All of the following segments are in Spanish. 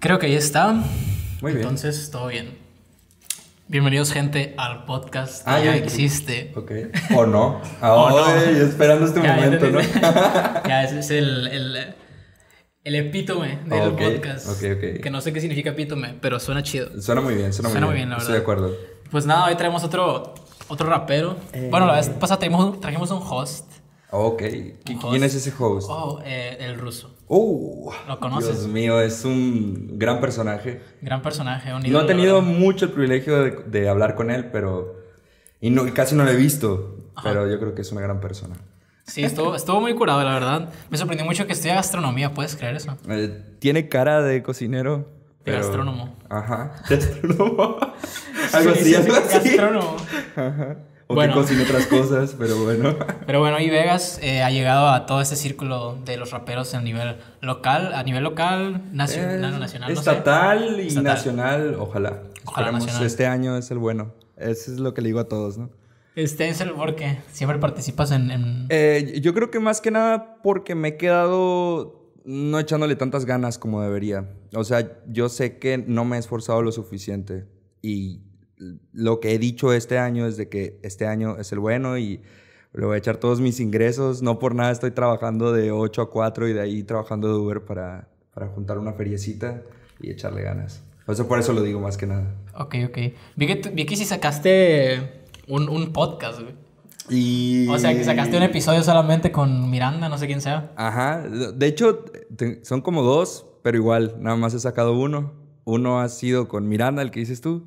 Creo que ahí está. Muy bien. Entonces, todo bien. Bienvenidos, gente, al podcast ah, ya existe. Ok. O no. Ahora, no. esperando este momento, ¿no? ya, ese es el, el, epítome del podcast. Ok, ok. Que no sé qué significa epítome, pero suena chido. Suena muy bien, suena, muy bien. Suena muy bien, la verdad. Estoy de acuerdo. Pues nada, hoy traemos otro, otro rapero. Bueno, la vez eh. pasada trajimos, trajimos un host. Ah, ok. ¿Quién es ese host? Oh, eh, el ruso. Uh, ¿Lo conoces? Dios mío, es un gran personaje. Gran personaje, un No he tenido mucho el privilegio de, hablar con él, pero. Y, casi no lo he visto, pero yo creo que es una gran persona. Sí, estuvo, estuvo muy curado, la verdad. Me sorprendió mucho que estudia gastronomía, ¿puedes creer eso? Eh, tiene cara de cocinero. De gastrónomo. Ajá, de astrónomo. Algo así, algo así. Gastrónomo. Ajá o bueno. que otras cosas, pero bueno. Pero bueno, y Vegas eh, ha llegado a todo ese círculo de los raperos a nivel local, a nivel local, eh, nacional, nacional estatal y nacional, ojalá. ojalá este año es el bueno. Eso es lo que le digo a todos, ¿no? Este es el porque siempre participas en... Eh, yo creo que más que nada porque me he quedado no echándole tantas ganas como debería. O sea, yo sé que no me he esforzado lo suficiente y lo que he dicho este año es de que este año es el bueno y le voy a echar todos mis ingresos. No por nada estoy trabajando de 8 a 4 y de ahí trabajando de Uber para, para juntar una feriecita y echarle ganas. O por eso lo digo más que nada. Ok, ok. Vi que, si sacaste un, un podcast, Y... O sea, que sacaste un episodio solamente con Miranda, no sé quién sea. Ajá. De hecho, son como dos, pero igual, nada más he sacado uno. Uno ha sido con Miranda, el que dices tú.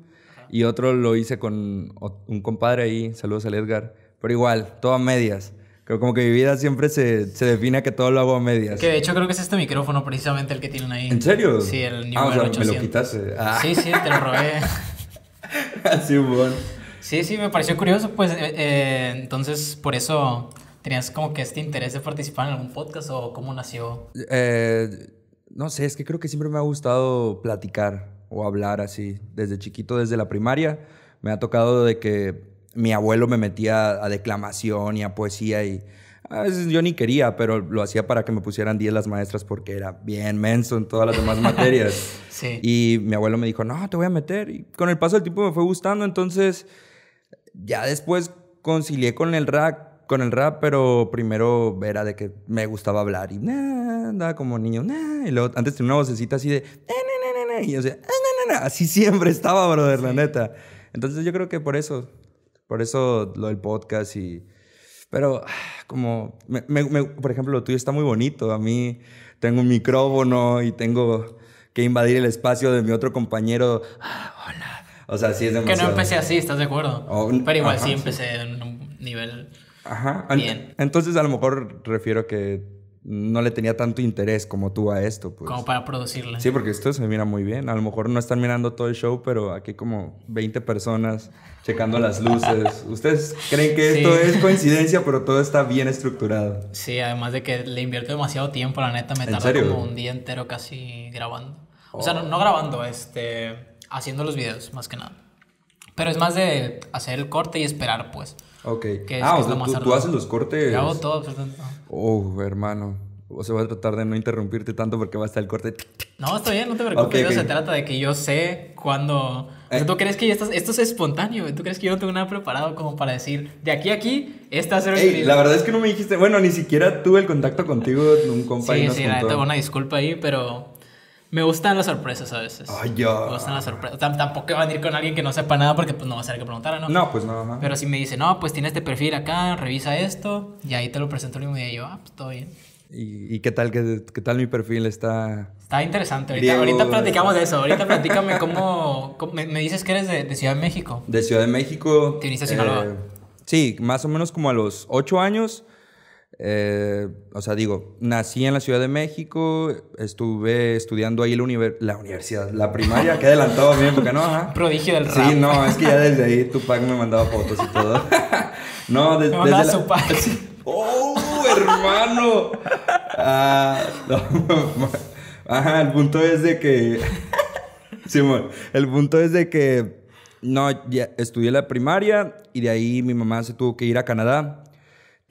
Y otro lo hice con un compadre ahí, saludos al Edgar. Pero igual, todo a medias. Creo como que mi vida siempre se, se define a que todo lo hago a medias. Que de hecho creo que es este micrófono precisamente el que tienen ahí. ¿En serio? Sí, el ah, New ah, me lo quitaste. Ah. Sí, sí, te lo robé. Así, bueno. Sí, sí, me pareció curioso, pues eh, eh, entonces por eso tenías como que este interés de participar en algún podcast o cómo nació. Eh, no sé, es que creo que siempre me ha gustado platicar o hablar así. Desde chiquito, desde la primaria, me ha tocado de que mi abuelo me metía a declamación y a poesía y a veces yo ni quería, pero lo hacía para que me pusieran 10 las maestras porque era bien menso en todas las demás materias. Sí. Y mi abuelo me dijo, no, te voy a meter. Y con el paso del tiempo me fue gustando, entonces ya después concilié con el rap, con el rap, pero primero era de que me gustaba hablar y nada, como niño, y luego antes tenía una vocecita así de, y yo decía, ah, Así siempre estaba, brother, la neta. Entonces yo creo que por eso, por eso lo del podcast y... Pero ah, como, por ejemplo, lo tuyo está muy bonito. A mí tengo un micrófono y tengo que invadir el espacio de mi otro compañero. Ah, hola. O sea, sí es demasiado. Que no empecé así, ¿estás de acuerdo? Oh, pero igual sí empecé en un nivel... Bien. Entonces a lo mejor refiero que no le tenía tanto interés como tú a esto. Pues. Como para producirla. Sí, porque esto se mira muy bien. A lo mejor no están mirando todo el show, pero aquí como 20 personas checando las luces. Ustedes creen que esto es coincidencia, pero todo está bien estructurado. Sí, además de que le invierto demasiado tiempo, la neta, me tardé como un día entero casi grabando. O sea, no, oh. no grabando, este, haciendo los videos, más que nada. Pero es más de hacer el corte y esperar, pues. Ok. ah, o sea, tú, haces los cortes. Yo hago todo. Oh, hermano. O sea, voy a tratar de no interrumpirte tanto porque va a estar el corte. No, está bien, no te preocupes. se trata de que yo sé cuándo... Eh. ¿tú crees que estás, esto es espontáneo? ¿Tú crees que yo no tengo nada preparado como para decir, de aquí a aquí, esta cero Ey, La verdad es que no me dijiste, bueno, ni siquiera tuve el contacto contigo, un compañero. Sí, sí, la neta, una disculpa ahí, pero me gustan las sorpresas a veces. Ay, yeah. Me gustan las sorpresas. tampoco van a ir con alguien que no sepa nada porque pues no va a ser que preguntar, ¿no? No, pues no. más Pero si me dice, no, pues tiene este perfil acá, revisa esto y ahí te lo presento el mismo día y yo, ah, pues todo bien. ¿Y, qué tal qué, qué tal mi perfil está? Está interesante. Ahorita, ahorita platicamos de eso. Ahorita platícame cómo... me, me, dices que eres de, Ciudad de México. De Ciudad de México. tienes viniste a Sinaloa. Eh, sí, más o menos como a los ocho años eh, o sea, digo, nací en la Ciudad de México, estuve estudiando ahí la, la universidad, la primaria, que adelantado bien, porque no, ajá. Prodigio del rap. Sí, no, es que ya desde ahí Tupac me mandaba fotos y todo. no, me desde. Su la... ¡Oh, hermano! ah, no, ajá, el punto es de que. Simón, el punto es de que. No, ya estudié la primaria y de ahí mi mamá se tuvo que ir a Canadá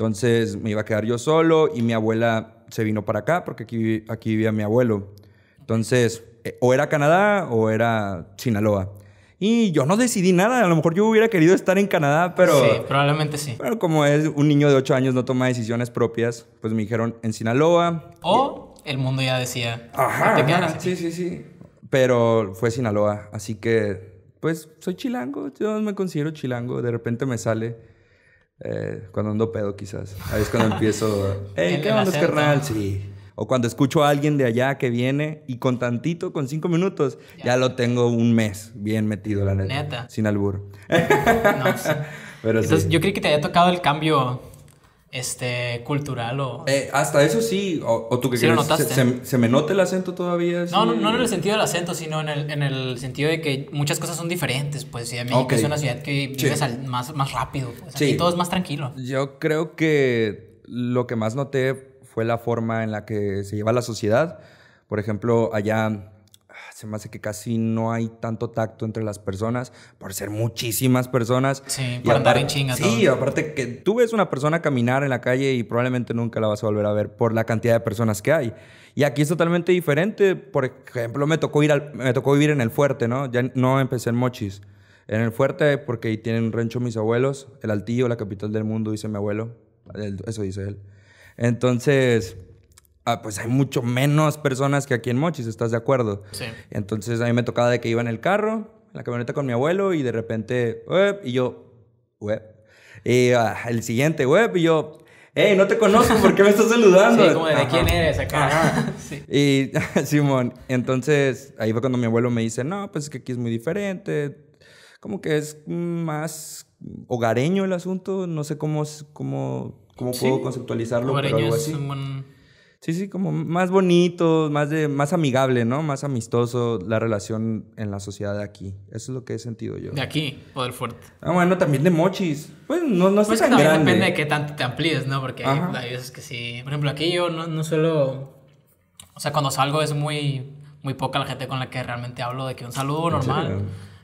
entonces me iba a quedar yo solo y mi abuela se vino para acá porque aquí, aquí vivía mi abuelo. Entonces, eh, o era Canadá o era Sinaloa. Y yo no decidí nada. A lo mejor yo hubiera querido estar en Canadá, pero... Sí, probablemente sí. Pero como es un niño de 8 años, no toma decisiones propias, pues me dijeron en Sinaloa. O el mundo ya decía... Ajá. ¿Te Sí, sí, sí. Pero fue Sinaloa. Así que, pues, soy chilango. Yo me considero chilango. De repente me sale... Eh, cuando ando pedo, quizás. Ahí es cuando empiezo. carnal! O cuando escucho a alguien de allá que viene y con tantito, con cinco minutos, ya, lo tengo un mes bien metido, la neta. Sin albur. no, Pero Entonces, yo creo que te había tocado el cambio este, cultural o... Eh, hasta eso sí, o, tú que se, se, me nota el acento todavía. No, no, no, en el sentido del acento, sino en el, en el sentido de que muchas cosas son diferentes, pues sí, México es una ciudad que vives más, rápido, y pues, aquí todo es más tranquilo. Yo creo que lo que más noté fue la forma en la que se lleva la sociedad, por ejemplo, allá se me hace que casi no hay tanto tacto entre las personas por ser muchísimas personas. Sí, y por andar en chingas Sí, aparte que tú ves una persona caminar en la calle y probablemente nunca la vas a volver a ver por la cantidad de personas que hay. Y aquí es totalmente diferente. Por ejemplo, me tocó, ir me tocó vivir en el fuerte, ¿no? Ya no empecé en Mochis. En el fuerte, porque ahí tienen un rancho mis abuelos, el Altillo, la capital del mundo, dice mi abuelo. Eso dice él. Entonces, Ah, pues hay mucho menos personas que aquí en Mochis, ¿estás de acuerdo? Sí. Entonces a mí me tocaba de que iba en el carro, en la camioneta con mi abuelo y de repente, web, y yo, web. Y ah, el siguiente, web, y yo, hey, no te conozco, ¿por qué me estás saludando? Sí, como de, quién eres acá. Sí. Y Simón, entonces ahí fue cuando mi abuelo me dice, no, pues es que aquí es muy diferente, como que es más hogareño el asunto, no sé cómo, cómo, cómo puedo conceptualizarlo, pero algo así. Es un Sí, sí, como más bonito, más, de, más amigable, ¿no? Más amistoso la relación en la sociedad de aquí. Eso es lo que he sentido yo. ¿De aquí o fuerte? Ah, bueno, también de mochis. Pues no, no pues tan grande. depende de qué tanto te amplíes, ¿no? Porque hay, veces que sí. Por ejemplo, aquí yo no, no suelo... O sea, cuando salgo es muy, muy poca la gente con la que realmente hablo de que un saludo normal.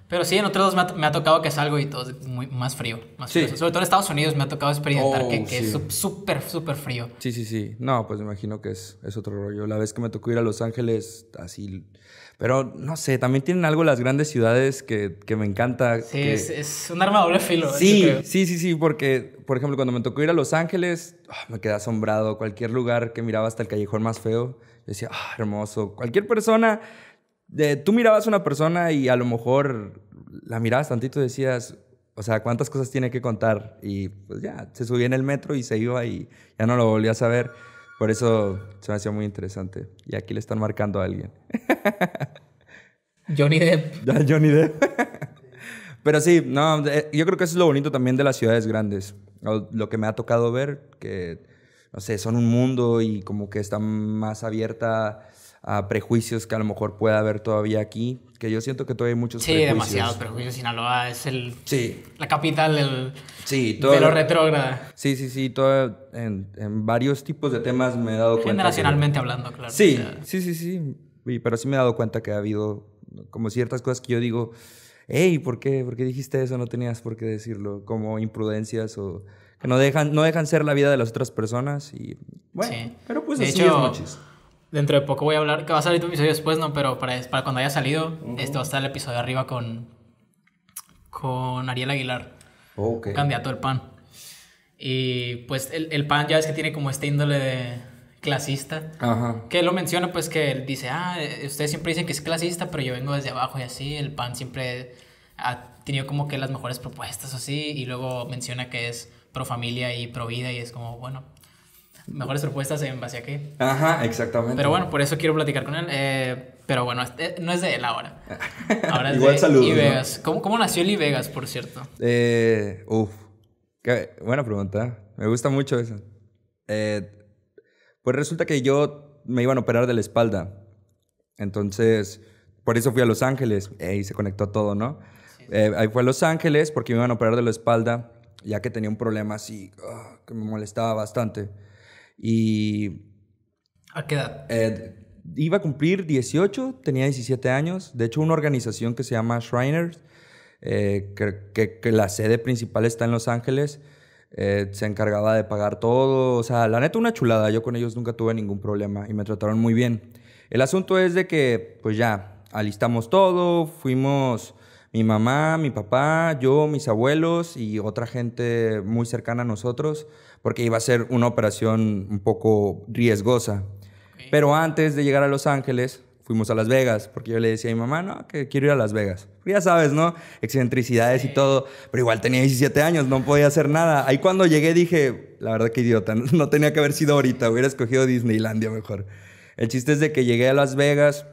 Pero sí, en otros dos me, ha, tocado que salgo y todo es muy, más frío. Sobre todo en Estados Unidos me ha tocado experimentar que, oh, es súper, súper frío. Sí, sí, sí. No, pues me imagino que es, es, otro rollo. La vez que me tocó ir a Los Ángeles, así. Pero no sé, también tienen algo las grandes ciudades que, que me encanta. Sí, es, es, un arma doble filo. Sí, sí, sí, porque, por ejemplo, cuando me tocó ir a Los Ángeles, ah, me quedé asombrado. Cualquier lugar que miraba hasta el callejón más feo, decía, ah, hermoso. Cualquier persona tú mirabas a una persona y a lo mejor la mirabas tantito y decías, o sea, cuántas cosas tiene que contar. Y pues ya, se subía en el metro y se iba y ya no lo volvías a saber. Por eso se me hacía muy interesante. Y aquí le están marcando a alguien. Johnny Depp. Johnny Depp. Pero sí, no, yo creo que eso es lo bonito también de las ciudades grandes. Lo que me ha tocado ver, que, no sé, son un mundo y como que están más abierta a prejuicios que a lo mejor pueda haber todavía aquí, que yo siento que todavía hay muchos sí, prejuicios. Sí, demasiados prejuicios. Sinaloa es el, sí. la capital del, sí, todo, de lo retrógrada. Sí, sí, sí. Todo, en, varios tipos de temas me he dado cuenta. Generacionalmente hablando, claro. Sí, sí, sí, sí. pero sí me he dado cuenta que ha habido como ciertas cosas que yo digo, hey, ¿por qué? ¿Por qué dijiste eso? No tenías por qué decirlo. Como imprudencias o que no dejan, no dejan ser la vida de las otras personas. Y bueno, pero pues así hecho, es noches dentro de poco voy a hablar, que va a salir tu episodio después, ¿no? Pero para, para cuando haya salido, esto hasta va a estar el episodio arriba con, con Ariel Aguilar, okay. candidato del PAN. Y pues el, PAN ya es que tiene como este índole de clasista, que lo menciona pues que él dice, ah, eh, ustedes siempre dicen que es clasista, pero yo vengo desde abajo y así, el PAN siempre ha tenido como que las mejores propuestas así, y luego menciona que es pro familia y pro vida y es como, bueno, mejores propuestas en base a qué. Ajá, exactamente. Pero bueno, por eso quiero platicar con él. Eh, pero bueno, eh, no es de él ahora. ahora es Igual de saludos. ¿Cómo, nació el Vegas por cierto? Eh, uf, qué buena pregunta. Me gusta mucho eso. pues resulta que yo me iban a operar de la espalda. Entonces, por eso fui a Los Ángeles. y se conectó todo, ¿no? ahí fue a Los Ángeles porque me iban a operar de la espalda, ya que tenía un problema así ah, que me molestaba bastante. Y... ¿A qué eh, iba a cumplir 18, tenía 17 años. De hecho, una organización que se llama Shriners, eh, que, la sede principal está en Los Ángeles, eh, se encargaba de pagar todo. O sea, la neta, una chulada. Yo con ellos nunca tuve ningún problema y me trataron muy bien. El asunto es de que, pues ya, alistamos todo, fuimos mi mamá, mi papá, yo, mis abuelos y otra gente muy cercana a nosotros porque iba a ser una operación un poco riesgosa. Pero antes de llegar a Los Ángeles, fuimos a Las Vegas, porque yo le decía a mi mamá, no, que quiero ir a Las Vegas. Pues ya sabes, ¿no? Excentricidades y todo, pero igual tenía 17 años, no podía hacer nada. Ahí cuando llegué dije, la verdad que idiota, no tenía que haber sido ahorita, hubiera escogido Disneylandia mejor. El chiste es de que llegué a Las Vegas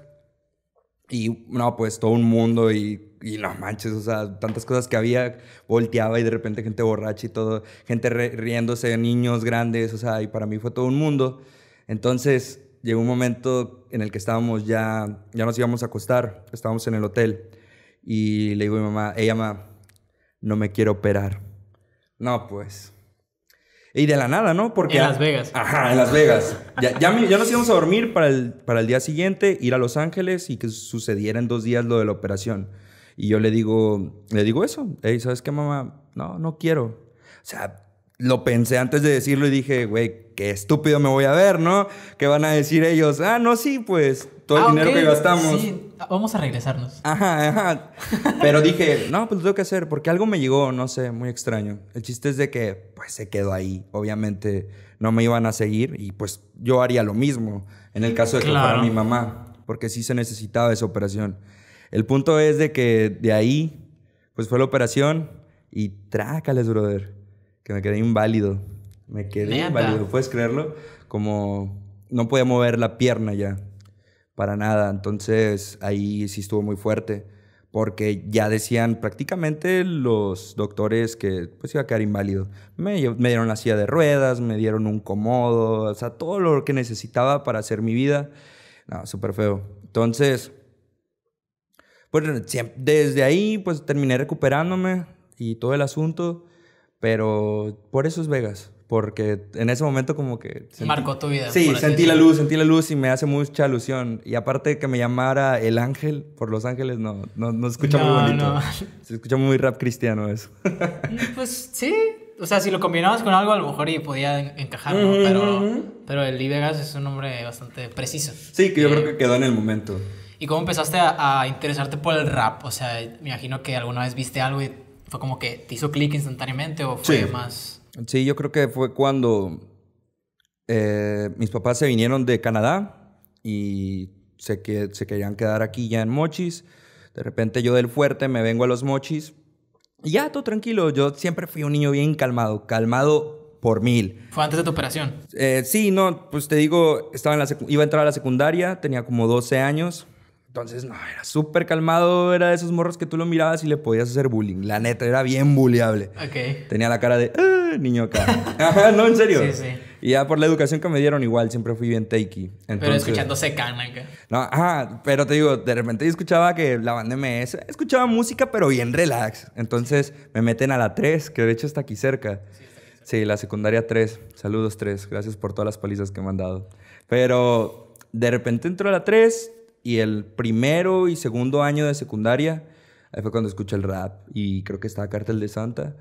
y, no, pues todo un mundo y y no manches, o sea, tantas cosas que había, volteaba y de repente gente borracha y todo, gente riéndose, niños grandes, o sea, y para mí fue todo un mundo. Entonces llegó un momento en el que estábamos ya, ya nos íbamos a acostar, estábamos en el hotel y le digo a mi mamá, ella mamá, no me quiero operar. No, pues. Y de la nada, ¿no? Porque... En Las Vegas. Ajá, en Las Vegas. ya, ya, nos íbamos a dormir para el, para el día siguiente, ir a Los Ángeles y que sucediera en dos días lo de la operación. Y yo le digo, le digo eso. Hey, ¿sabes qué, mamá? No, no quiero. O sea, lo pensé antes de decirlo y dije, güey, qué estúpido me voy a ver, ¿no? ¿Qué van a decir ellos? Ah, no, sí, pues todo el ah, dinero que gastamos. Sí, vamos a regresarnos. Ajá, ajá. Pero dije, no, pues lo tengo que hacer, porque algo me llegó, no sé, muy extraño. El chiste es de que, pues se quedó ahí. Obviamente no me iban a seguir y pues yo haría lo mismo en el caso de que fuera mi mamá, porque sí se necesitaba esa operación. El punto es de que de ahí, pues fue la operación y trácales, brother, que me quedé inválido. Me quedé inválido, ¿puedes creerlo? Como no podía mover la pierna ya, para nada. Entonces ahí sí estuvo muy fuerte, porque ya decían prácticamente los doctores que pues iba a quedar inválido. Me, me dieron la silla de ruedas, me dieron un comodo, o sea, todo lo que necesitaba para hacer mi vida. No, súper feo. Entonces desde ahí, pues terminé recuperándome y todo el asunto, pero por eso es Vegas. Porque en ese momento como que... Marcó tu vida. Sí, sentí la luz, sentí la luz y me hace mucha alusión. Y aparte que me llamara El Ángel por Los Ángeles, no, no, se escucha muy bonito. Se escucha muy rap cristiano eso. Mm, pues sí, o sea, si lo combinabas con algo, a lo mejor y podía encajar, Pero, pero el I Vegas es un nombre bastante preciso. Sí, que yo creo eh, que quedó en el momento. ¿Y cómo empezaste a, interesarte por el rap? O sea, me imagino que alguna vez viste algo y fue como que te hizo clic instantáneamente o fue más... Sí, yo creo que fue cuando eh, mis papás se vinieron de Canadá y se, que, se querían quedar aquí ya en Mochis. De repente yo del fuerte me vengo a los Mochis. Y ya, todo tranquilo. Yo siempre fui un niño bien calmado, calmado por mil. ¿Fue antes de tu operación? Eh, sí, no, pues te digo, estaba iba a entrar a la secundaria, tenía como 12 años entonces, no, era súper calmado, era de esos morros que tú lo mirabas y le podías hacer bullying. La neta, era bien bullyable. Okay. Tenía la cara de, ah, niño acá. no, en serio. Sí, sí. Y ya por la educación que me dieron, igual, siempre fui bien takey. pero escuchándose secana No, ajá, pero te digo, de repente yo escuchaba que la banda MS, escuchaba música, pero bien relax. Entonces, me meten a la 3, que de hecho está aquí cerca. Sí, está aquí sí la secundaria 3. Saludos 3. Gracias por todas las palizas que me han dado. Pero de repente entro a la 3 y el primero y segundo año de secundaria, ahí fue cuando escuché el rap y creo que estaba Cartel de Santa.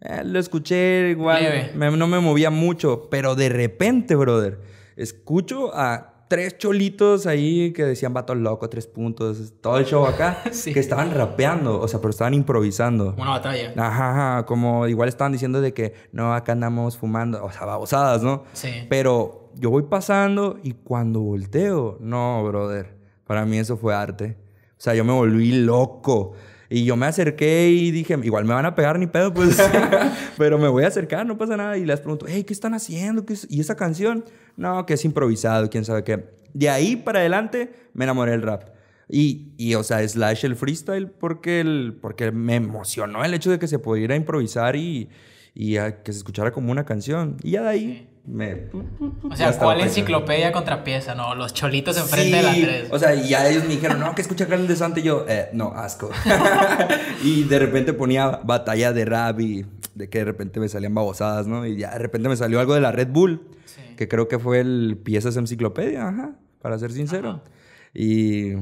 Eh, lo escuché igual, no me movía mucho, pero de repente, brother, escucho a tres cholitos ahí que decían vato loco, tres puntos, todo el show acá, sí. que estaban rapeando, o sea, pero estaban improvisando. Una batalla. Ajá, ajá, como igual estaban diciendo de que no, acá andamos fumando, o sea, babosadas, ¿no? Sí. Pero yo voy pasando y cuando volteo, no, brother. Para mí eso fue arte. O sea, yo me volví loco. Y yo me acerqué y dije, igual me van a pegar ni pedo, pues. pero me voy a acercar, no pasa nada. Y les pregunto, hey, ¿qué están haciendo? ¿Y esa canción? No, que es improvisado, quién sabe qué. De ahí para adelante me enamoré del rap. Y, y o sea, slash el freestyle porque, el, porque me emocionó el hecho de que se pudiera improvisar y, y ah, que se escuchara como una canción. Y ya de ahí me... O sea, ¿cuál enciclopedia contra pieza? No, los cholitos enfrente de la 3. O sea, y ya ellos me dijeron, no, que escucha Carlos de Santa. Y yo, eh, no, asco. y de repente ponía batalla de rap de que de repente me salían babosadas, ¿no? Y ya de repente me salió algo de la Red Bull, que creo que fue el piezas enciclopedia, ajá, para ser sincero. Y,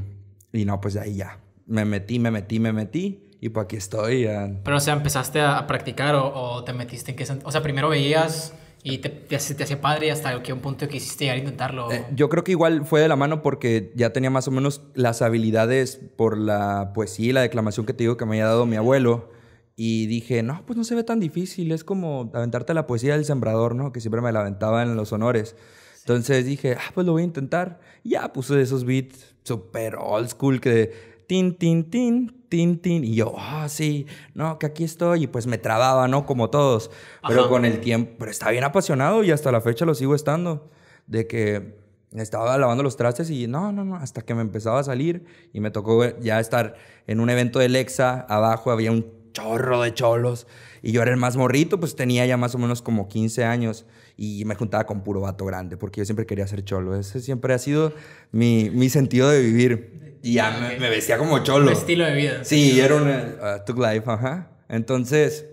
y no, pues ahí ya. Me metí, me metí, me metí. Y pues aquí estoy. Pero, o sea, empezaste a, practicar o, o te metiste en qué... O sea, primero veías y te, te, padre hasta que un punto que hiciste llegar a intentarlo. Eh, yo creo que igual fue de la mano porque ya tenía más o menos las habilidades por la poesía y la declamación que te digo que me había dado mi abuelo. Y dije, no, pues no se ve tan difícil, es como aventarte la poesía del sembrador, ¿no? Que siempre me la aventaba en los honores. Entonces dije, ah, pues lo voy a intentar. ya puse esos beats super old school que tin, tin, tin, tin, tin. Y yo, ah, sí, no, que aquí estoy. Y pues me trababa, ¿no? Como todos. Pero con el tiempo, pero estaba bien apasionado y hasta la fecha lo sigo estando. De que estaba lavando los trastes y no, no, no, hasta que me empezaba a salir y me tocó eh, ya estar en un evento de Lexa, abajo había un chorro de cholos y yo era el más morrito, pues tenía ya más o menos como 15 años y me juntaba con puro vato grande porque yo siempre quería ser cholo, ese siempre ha sido mi, mi sentido de vivir. Y ya ah, me, vestía como cholo. Un estilo de vida. Sí, era un... Uh, took life, ajá. Entonces,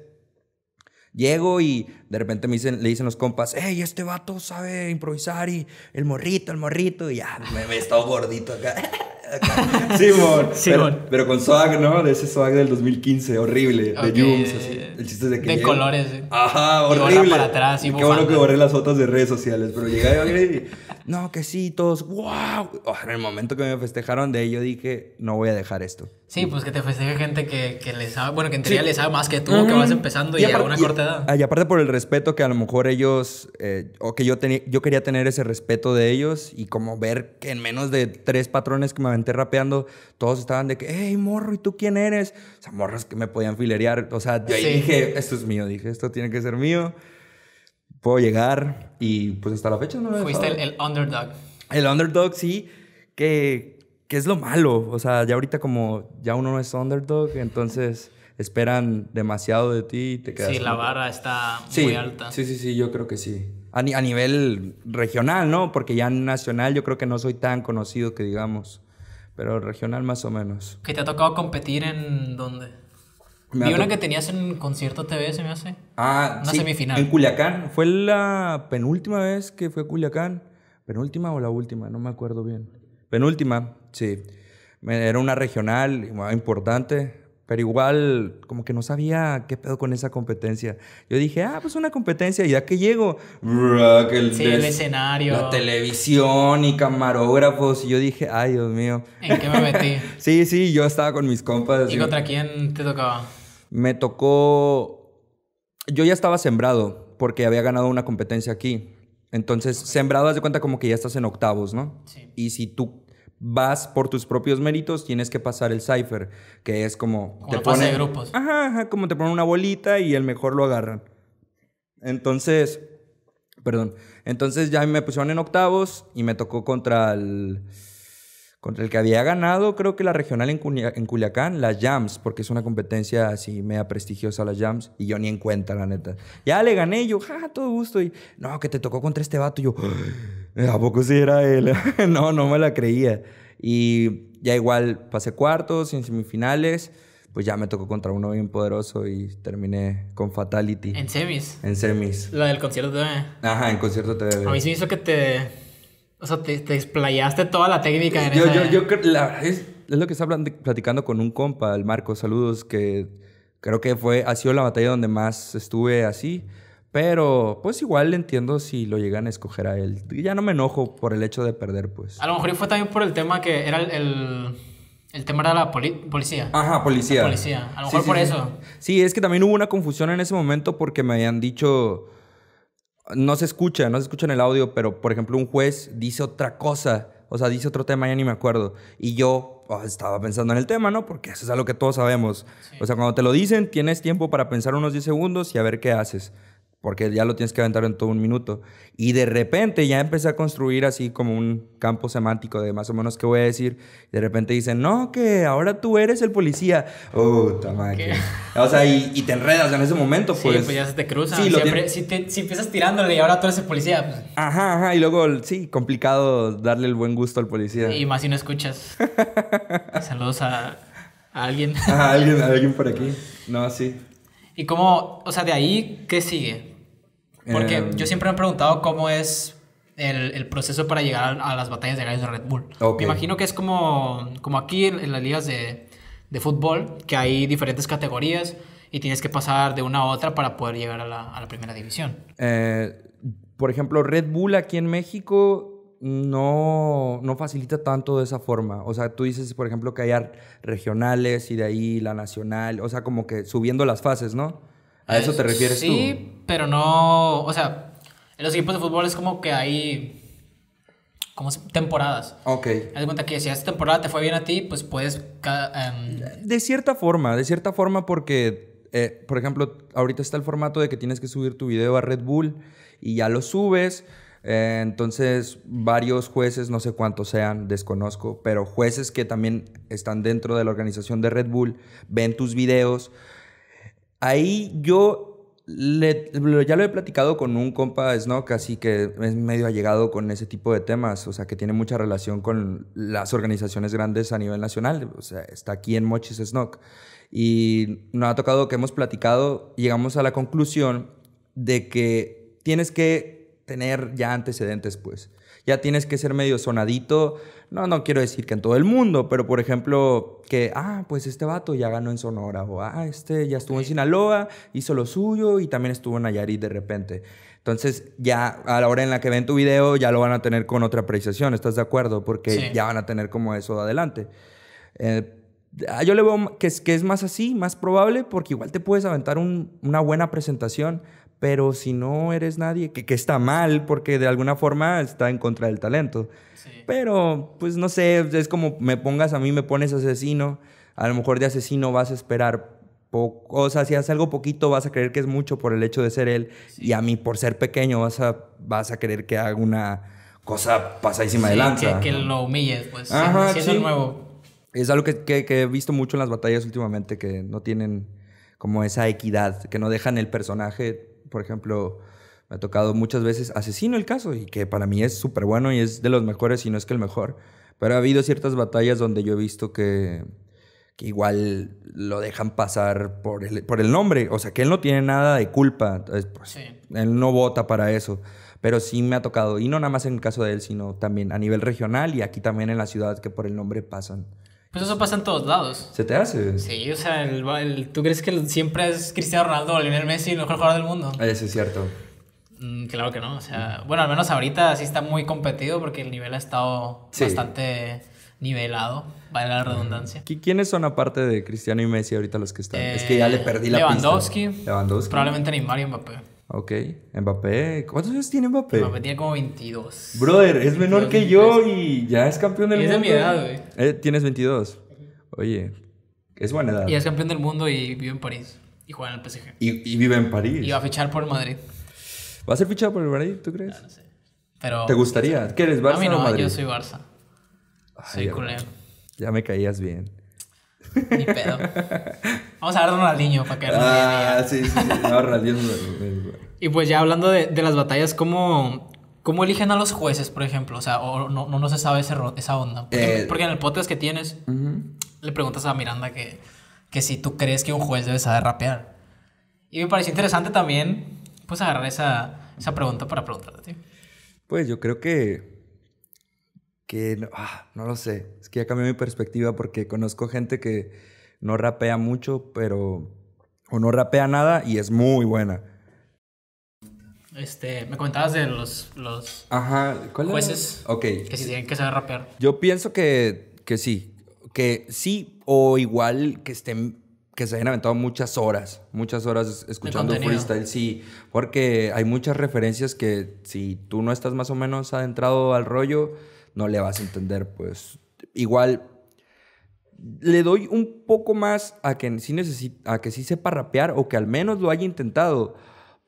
llego y de repente me dicen, le dicen los compas, hey, este vato sabe improvisar y el morrito, el morrito. Y ya, me, he estado gordito acá. Simón. Simón. Sí, pero, pero, con swag, ¿no? De ese swag del 2015, horrible. De Jungs, así. El chiste de que. De colores. Ajá, horrible. Y para atrás y Qué bueno que borré las fotos de redes sociales. Pero llegué a y no, que sí, todos, wow. Oh, en el momento que me festejaron de ello dije, no voy a dejar esto. Sí, pues que te festeje gente que, que le sabe, bueno, que en teoría les sabe más que tú, que vas empezando y, a una y, corta edad. Y aparte por el respeto que a lo mejor ellos, eh, o que yo, tenía, yo quería tener ese respeto de ellos y como ver que en menos de tres patrones que me aventé rapeando, todos estaban de que, hey, morro, ¿y tú quién eres? O sea, morros que me podían filerear. O sea, yo dije, esto es mío, dije, esto tiene que ser mío puedo llegar y pues hasta la fecha no lo he Fuiste el, underdog. El underdog, sí, que, es lo malo. O sea, ya ahorita como ya uno no es underdog, entonces esperan demasiado de ti y te quedas. Sí, la barra está muy alta. Sí, sí, sí, yo creo que sí. A, nivel regional, ¿no? Porque ya nacional yo creo que no soy tan conocido que digamos, pero regional más o menos. ¿Qué te ha tocado competir en dónde? ¿Y Vi una que tenías en Concierto TV, se me hace. Ah, una semifinal. En Culiacán. Fue la penúltima vez que fue a Culiacán. ¿Penúltima o la última? No me acuerdo bien. Penúltima, sí. Era una regional importante, pero igual como que no sabía qué pedo con esa competencia. Yo dije, ah, pues una competencia, y ya que llego, el, sí, el escenario, la televisión y camarógrafos, y yo dije, ay, Dios mío. ¿En qué me metí? sí, sí, yo estaba con mis compas. y... contra quién te tocaba? Me tocó... Yo ya estaba sembrado porque había ganado una competencia aquí. Entonces, sembrado, haz de cuenta como que ya estás en octavos, ¿no? Y si tú vas por tus propios méritos, tienes que pasar el cipher, que es como... te pone grupos. Ajá, ajá, como te ponen una bolita y el mejor lo agarran. Entonces, perdón, entonces ya me pusieron en octavos y me tocó contra el contra el que había ganado, creo que la regional en, en Culiacán, las Jams, porque es una competencia así media prestigiosa, las Jams, y yo ni en cuenta, la neta. Ya le gané, yo, ja, todo gusto, y no, que te tocó contra este vato, y yo, ¿a poco sí era él? no, no me la creía. Y ya igual pasé cuartos, en semifinales, pues ya me tocó contra uno bien poderoso y terminé con Fatality. En semis. En semis. La del concierto TV. Ajá, en concierto TV. A mí se me hizo que te o sea, te, explayaste toda la técnica yo, yo, yo, la, es, lo que estaba platicando con un compa, el Marco, saludos, que creo que fue, ha sido la batalla donde más estuve así. Pero, pues igual entiendo si lo llegan a escoger a él. Ya no me enojo por el hecho de perder, pues. A lo mejor fue también por el tema que era el, el, tema de la policía. Ajá, policía. policía. A lo mejor por eso. sí, es que también hubo una confusión en ese momento porque me habían dicho no se escucha, no se escucha en el audio, pero por ejemplo un juez dice otra cosa, o sea, dice otro tema, ya ni me acuerdo, y yo oh, estaba pensando en el tema, ¿no? Porque eso es algo que todos sabemos. O sea, cuando te lo dicen, tienes tiempo para pensar unos 10 segundos y a ver qué haces porque ya lo tienes que aventar en todo un minuto. Y de repente ya empecé a construir así como un campo semántico de más o menos qué voy a decir. De repente dicen, no, que ahora tú eres el policía. Oh, tamaño. O sea, y, te enredas en ese momento, pues. Sí, pues ya se te cruza Siempre, si, empiezas tirándole y ahora tú eres el policía, pues. Ajá, ajá. Y luego, sí, complicado darle el buen gusto al policía. Y más si no escuchas. Saludos a, alguien. a alguien, alguien por aquí. No, sí. ¿Y cómo, o sea, de ahí, qué sigue? Porque em, yo siempre me he preguntado cómo es el, proceso para llegar a, las batallas de gallos de Red Bull. Me imagino que es como, como aquí en, las ligas de, fútbol, que hay diferentes categorías y tienes que pasar de una a otra para poder llegar a la, primera división. Eh, por ejemplo, Red Bull aquí en México no, no facilita tanto de esa forma. O sea, tú dices, por ejemplo, que hay regionales y de ahí la nacional, o sea, como que subiendo las fases, ¿no? ¿A eso te refieres sí, tú? Sí, pero no. O sea, en los equipos de fútbol es como que hay. Como temporadas. Ok. Haz cuenta que si esta temporada te fue bien a ti, pues puedes. Em, de cierta forma, de cierta forma, porque. Eh, por ejemplo, ahorita está el formato de que tienes que subir tu video a Red Bull y ya lo subes. Eh, entonces, varios jueces, no sé cuántos sean, desconozco, pero jueces que también están dentro de la organización de Red Bull, ven tus videos, Ahí yo ya lo he platicado con un compa de Snock, así que es medio allegado con ese tipo de temas, o sea, que tiene mucha relación con las organizaciones grandes a nivel nacional, o sea, está aquí en Mochis Snock. Y nos ha tocado que hemos platicado, llegamos a la conclusión de que tienes que tener ya antecedentes, pues ya tienes que ser medio sonadito. No, no quiero decir que en todo el mundo, pero por ejemplo, que, ah, pues este vato ya ganó en Sonora, o ah, este ya estuvo en Sinaloa, hizo lo suyo y también estuvo en Nayarit de repente. Entonces, ya a la hora en la que ven tu video, ya lo van a tener con otra apreciación, ¿estás de acuerdo? Porque ya van a tener como eso de adelante. Eh, ah, yo le veo que es, que es más así, más probable, porque igual te puedes aventar una buena presentación, pero si no eres nadie, que, está mal, porque de alguna forma está en contra del talento. Pero, pues no sé, es como me pongas a mí, me pones asesino. A lo mejor de asesino vas a esperar poco. O sea, si haces algo poquito, vas a creer que es mucho por el hecho de ser él. Y a mí, por ser pequeño, vas a, vas a creer que haga una cosa pasadísima sí, de lanza. Que, que lo humilles, pues. nuevo. Es algo que, que he visto mucho en las batallas últimamente, que no tienen como esa equidad, que no dejan el personaje por ejemplo, me ha tocado muchas veces asesino el caso y que para mí es súper bueno y es de los mejores y no es que el mejor. Pero ha habido ciertas batallas donde yo he visto que, igual lo dejan pasar por el, por el nombre. O sea, que él no tiene nada de culpa. Entonces, pues, Él no vota para eso. Pero sí me ha tocado, y no nada más en el caso de él, sino también a nivel regional y aquí también en la ciudad que por el nombre pasan. Pues eso pasa en todos lados. ¿Se te hace? Sí, o sea, el, ¿tú crees que siempre es Cristiano Ronaldo o Lionel Messi el mejor jugador del mundo? Ah, eso es cierto. Mm, claro que no, o sea, bueno, al menos ahorita sí está muy competido porque el nivel ha estado bastante nivelado, vale la redundancia. ¿Quiénes son aparte de Cristiano y Messi ahorita los que están? es que ya le perdí la Lewandowski, pista. Lewandowski. Probablemente Neymar y Mbappé. Ok, Mbappé. ¿Cuántos años tiene Mbappé? Mbappé tiene como 22. Brother, es menor que yo y ya es campeón del y mundo. Es de mi edad, güey. Eh, tienes 22. Oye, es buena edad. Y es campeón del mundo y vive en París. Y juega en el PSG. Y, vive en París. Y va a fichar por Madrid. ¿Va a ser fichado por Madrid, tú crees? no sé. Pero, ¿Te gustaría? ¿Quieres Barça a mí no, Yo soy Barça. soy culé. Ya me caías bien. Ni pedo. Vamos a hablar al niño para que Ah, sí, sí, Y pues ya hablando de, las batallas, ¿cómo, ¿cómo, eligen a los jueces, por ejemplo? O sea, o no, se sabe esa onda. Eh, porque, en el podcast que tienes, le preguntas a Miranda que, que si tú crees que un juez debe saber rapear. Y me pareció interesante también, pues agarrar esa, pregunta para ti Pues yo creo que que ah, no, lo sé, es que ya cambió mi perspectiva porque conozco gente que no rapea mucho, pero o no rapea nada y es muy buena. Este, me comentabas de los, los jueces que sí tienen que saber rapear. Yo pienso que, sí, que sí, o igual que estén que se hayan aventado muchas horas, muchas horas escuchando freestyle, sí, porque hay muchas referencias que si tú no estás más o menos adentrado al rollo, no le vas a entender, pues. Igual, le doy un poco más a que sí, que sí sepa rapear o que al menos lo haya intentado,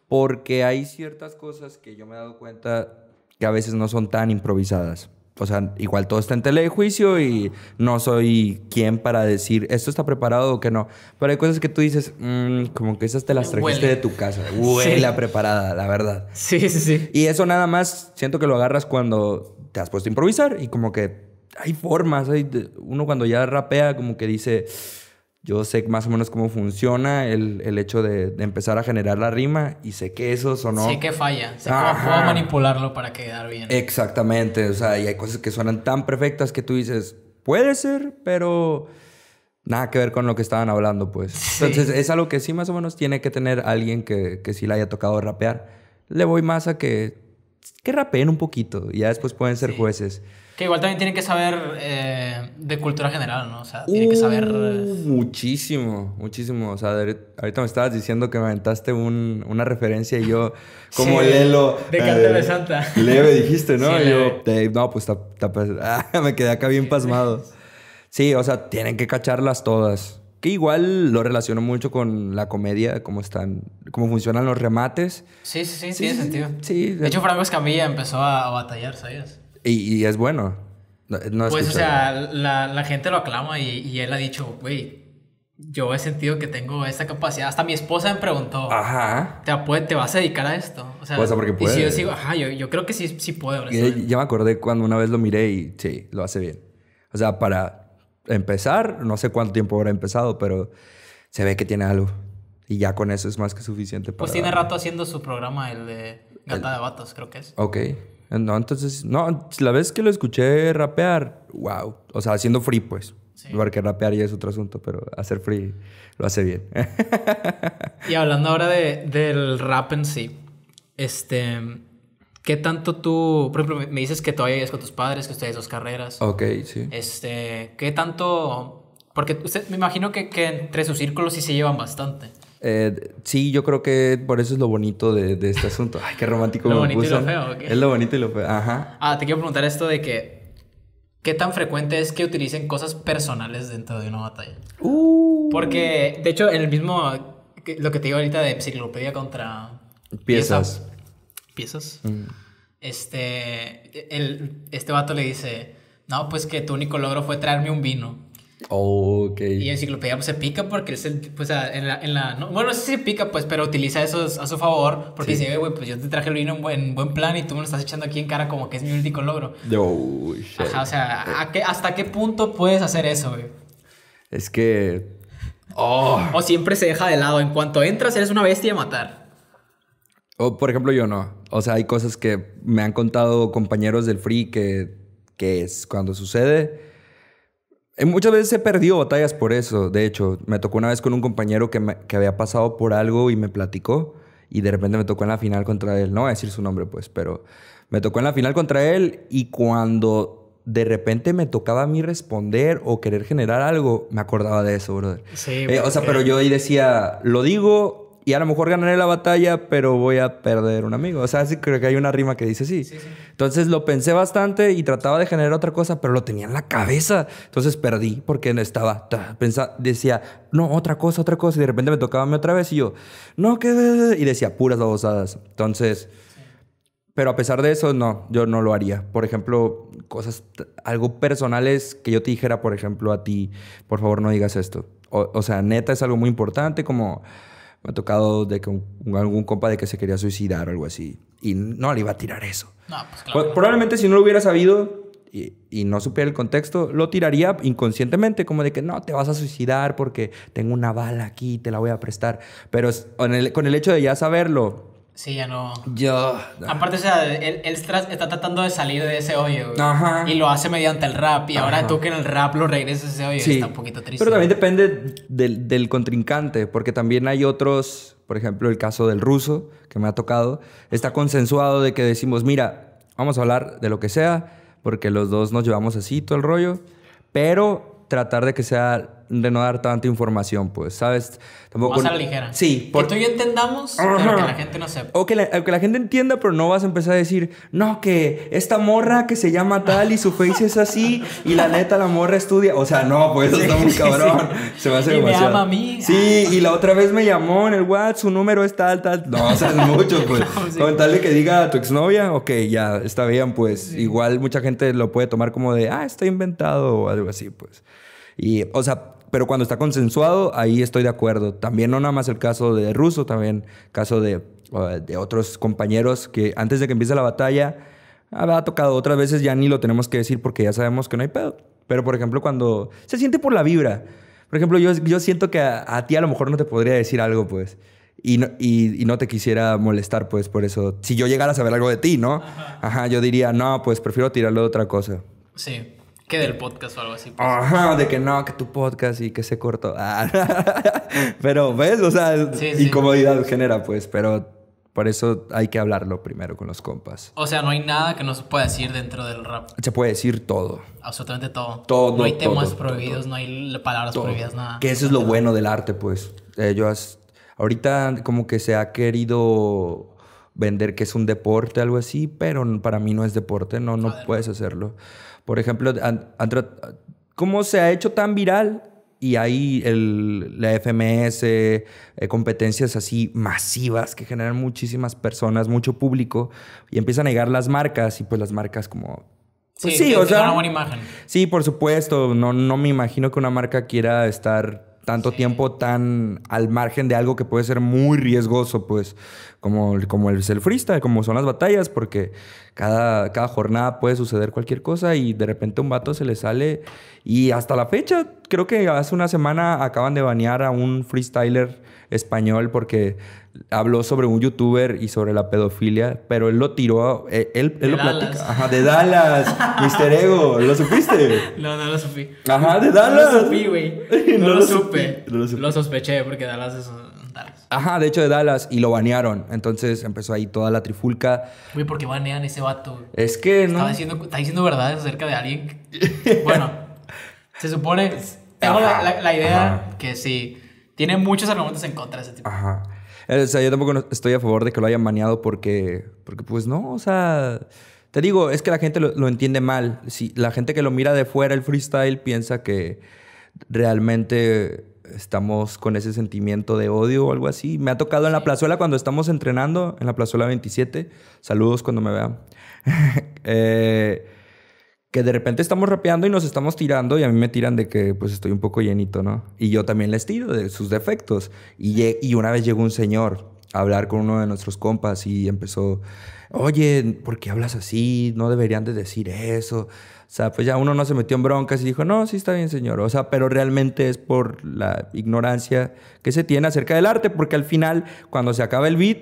porque hay ciertas cosas que yo me he dado cuenta que a veces no son tan improvisadas. O sea, igual todo está en telejuicio juicio y no soy quien para decir esto está preparado o que no. Pero hay cosas que tú dices, mm, como que esas te las trajiste de tu casa. Huele la preparada, la verdad. Sí, sí, sí. Y eso nada más siento que lo agarras cuando te has puesto a improvisar y como que hay formas, hay, uno cuando ya rapea como que dice, yo sé más o menos cómo funciona el, el hecho de, empezar a generar la rima y sé que eso no Sé que falla, sé cómo puedo manipularlo para quedar bien. Exactamente, o sea, y hay cosas que suenan tan perfectas que tú dices, puede ser, pero nada que ver con lo que estaban hablando, pues. Entonces, es algo que sí más o menos tiene que tener alguien que, que sí le haya tocado rapear. Le voy más a que que rapeen un poquito y ya después pueden ser jueces. Que igual también tienen que saber eh, de cultura general, ¿no? O sea, tienen que uh, saber... Muchísimo, muchísimo. O sea, ahorita me estabas diciendo que me aventaste un, una referencia y yo, como sí, Lelo... De Cántame Santa. Leve dijiste, ¿no? y yo, no, pues, pues ah, me quedé acá bien pasmado. Sí, o sea, tienen que cacharlas todas que igual lo relaciono mucho con la comedia, cómo están, cómo funcionan los remates. Sí, sí, sí, sí tiene sentido. Sí, de hecho, Franco Escamilla empezó a, a batallar, ¿sabías? Y, es bueno. pues, o sea, la, la, gente lo aclama y, y él ha dicho, güey, yo he sentido que tengo esta capacidad. Hasta mi esposa me preguntó, ajá. ¿te, puede, te vas a dedicar a esto? O sea, porque puede. Y yo digo, ajá, yo, yo creo que sí, sí puedo. ya me acordé cuando una vez lo miré y sí, lo hace bien. O sea, para empezar. No sé cuánto tiempo habrá empezado, pero se ve que tiene algo. Y ya con eso es más que suficiente Pues tiene rato haciendo su programa, el de Gata de Vatos, creo que es. Ok. No, entonces, no, la vez que lo escuché rapear, wow. O sea, haciendo free, pues. Igual que rapear ya es otro asunto, pero hacer free lo hace bien. y hablando ahora de, del rap en sí, este ¿Qué tanto tú, por ejemplo, me dices que todavía vives con tus padres, que ustedes dos carreras? Ok, sí. Este, ¿qué tanto? Porque usted, me imagino que, entre sus círculos sí se llevan bastante. Eh, sí, yo creo que por eso es lo bonito de, este asunto. Ay, qué romántico. lo bonito y lo feo. Es lo bonito y lo feo. Ajá. Ah, te quiero preguntar esto de que, ¿qué tan frecuente es que utilicen cosas personales dentro de una batalla? Uh. Porque, de hecho, en el mismo, lo que te digo ahorita de enciclopedia contra piezas piezas. Mm. Este, el, este vato le dice, no, pues que tu único logro fue traerme un vino. Oh, okay. Y enciclopedia pues, se pica porque pues, en la, en la bueno, no si se pica, pues, pero utiliza eso a su favor porque dice, güey, pues yo te traje el vino en buen, buen, plan y tú me lo estás echando aquí en cara como que es mi único logro. Oh, Ajá, o sea, ¿hasta qué punto puedes hacer eso, güey? Es que... Oh. O siempre se deja de lado. En cuanto entras, eres una bestia a matar. O, por ejemplo, yo no. O sea, hay cosas que me han contado compañeros del free que, que es cuando sucede. Eh, muchas veces he perdido batallas por eso. De hecho, me tocó una vez con un compañero que, que había pasado por algo y me platicó. Y de repente me tocó en la final contra él. No voy a decir su nombre, pues, pero me tocó en la final contra él. Y cuando de repente me tocaba a mí responder o querer generar algo, me acordaba de eso, brother. Sí, eh, o sea, pero yo ahí decía, lo digo y a lo mejor ganaré la batalla, pero voy a perder un amigo. O sea, sí creo que hay una rima que dice Sí, Entonces lo pensé bastante y trataba de generar otra cosa, pero lo tenía en la cabeza. Entonces perdí porque no estaba. decía, no, otra cosa, otra cosa. Y de repente me tocaba me otra vez y yo, no, qué. Y decía puras babosadas. Entonces. Pero a pesar de eso, no, yo no lo haría. Por ejemplo, cosas, algo personales que yo te dijera, por ejemplo, a ti, por favor no digas esto. o sea, neta es algo muy importante, como, me ha tocado de que algún compa de que se quería suicidar o algo así. Y no le iba a tirar eso. No, pues claro. Pues, probablemente si no lo hubiera sabido y, no supiera el contexto, lo tiraría inconscientemente, como de que no, te vas a suicidar porque tengo una bala aquí, te la voy a prestar. Pero con el, con el hecho de ya saberlo, Sí, ya no. Yo. Aparte, o sea, él, está tratando de salir de ese hoyo. Y lo hace mediante el rap. Y ahora tú que en el rap lo regresas a ese hoyo. Está un poquito triste. Pero también depende del, del, contrincante. Porque también hay otros. Por ejemplo, el caso del ruso, que me ha tocado. Está consensuado de que decimos, mira, vamos a hablar de lo que sea. Porque los dos nos llevamos así todo el rollo. Pero tratar de que sea de no dar tanta información, pues, ¿sabes? Tampoco... Más a la ligera. Sí. Por... Que tú y yo entendamos, que la gente no sepa. O que la, gente entienda, pero no vas a empezar a decir, no, que esta morra que se llama tal y su face es así y la neta la morra estudia. O sea, no, pues, eso sí, está muy cabrón. Se va y demasiado. Me a mí. Sí, y la otra vez me llamó en el WhatsApp, su número es tal, tal. No, o sea, es mucho, pues. No, tal que diga a tu exnovia, ok, ya, está bien, pues. Igual mucha gente lo puede tomar como de, ah, está inventado o algo así, pues. Y, o sea, pero cuando está consensuado, ahí estoy de acuerdo. También no nada más el caso de Russo, también caso de, de otros compañeros que antes de que empiece la batalla, ah, ha tocado otras veces, ya ni lo tenemos que decir porque ya sabemos que no hay pedo. Pero, por ejemplo, cuando se siente por la vibra. Por ejemplo, yo, siento que a, ti a lo mejor no te podría decir algo, pues. Y no, y, no, te quisiera molestar, pues, por eso. Si yo llegara a saber algo de ti, ¿no? Ajá. yo diría, no, pues prefiero tirarlo de otra cosa. Sí. Que del podcast o algo así. Pues. Ajá, de que no, que tu podcast y que se cortó. Ah. pero, ¿ves? O sea, incomodidad genera, pues, pero por eso hay que hablarlo primero con los compas. O sea, no hay nada que no se pueda decir dentro del rap. Se puede decir todo. Absolutamente todo. Todo. No hay temas prohibidos, no hay palabras prohibidas, nada. Que eso es lo bueno del arte, pues. Eh, ahorita como que se ha querido vender que es un deporte, algo así, pero para mí no es deporte, no, no puedes hacerlo. Por ejemplo, ¿cómo se ha hecho tan viral? Y hay la FMS, eh, competencias así masivas que generan muchísimas personas, mucho público, y empiezan a llegar las marcas, y pues las marcas como pues sí, o sea, una buena imagen. Sí, por supuesto. No, no me imagino que una marca quiera estar tanto tiempo tan al margen de algo que puede ser muy riesgoso, pues, como, como el, freestyle, como son las batallas, porque cada, cada jornada puede suceder cualquier cosa y de repente un vato se le sale. Y hasta la fecha, creo que hace una semana acaban de banear a un freestyler español porque habló sobre un youtuber y sobre la pedofilia, pero él lo tiró, eh, él, él, lo platica. Ajá, de Dallas, Mister Ego, ¿lo supiste? No, no lo supí. Ajá, de Dallas. No lo No, lo, supe. lo, sospeché porque Dallas es Dallas. Ajá, de hecho de Dallas y lo banearon. Entonces empezó ahí toda la trifulca. Güey, ¿por qué banean ese vato? Es que no. está diciendo verdades acerca de alguien. bueno, se supone. Tengo la, idea que sí tiene muchos argumentos en contra de ese tipo. Ajá. Eh, o sea, yo tampoco estoy a favor de que lo hayan maneado porque, porque pues no, o sea, te digo, es que la gente lo, entiende mal. Si la gente que lo mira de fuera el freestyle piensa que realmente estamos con ese sentimiento de odio o algo así. Me ha tocado en la plazuela cuando estamos entrenando, en la plazuela 27. Saludos cuando me vean. eh, que de repente estamos rapeando y nos estamos tirando y a mí me tiran de que pues estoy un poco llenito, ¿no? Y yo también les tiro de sus defectos. Y, y una vez llegó un señor a hablar con uno de nuestros compas y empezó, oye, ¿por qué hablas así? No deberían de decir eso. O sea, pues ya uno no se metió en broncas y dijo, no, sí está bien, señor. O sea, pero realmente es por la ignorancia que se tiene acerca del arte, porque al final, cuando se acaba el beat,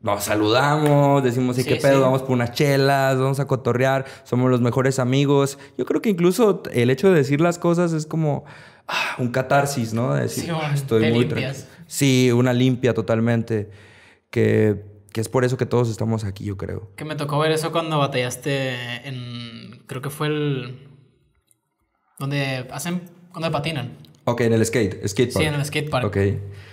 nos saludamos, decimos, sí, ¿qué pedo? Vamos por unas chelas, vamos a cotorrear, somos los mejores amigos. Yo creo que incluso el hecho de decir las cosas es como ah, un catarsis, ¿no? sí, ah, estoy muy Sí, una limpia totalmente. Que, que, es por eso que todos estamos aquí, yo creo. Que me tocó ver eso cuando batallaste en. Creo que fue el. Donde hacen. Cuando patinan. Ok, en el skate, skate park. Sí, en el skate park. Ok.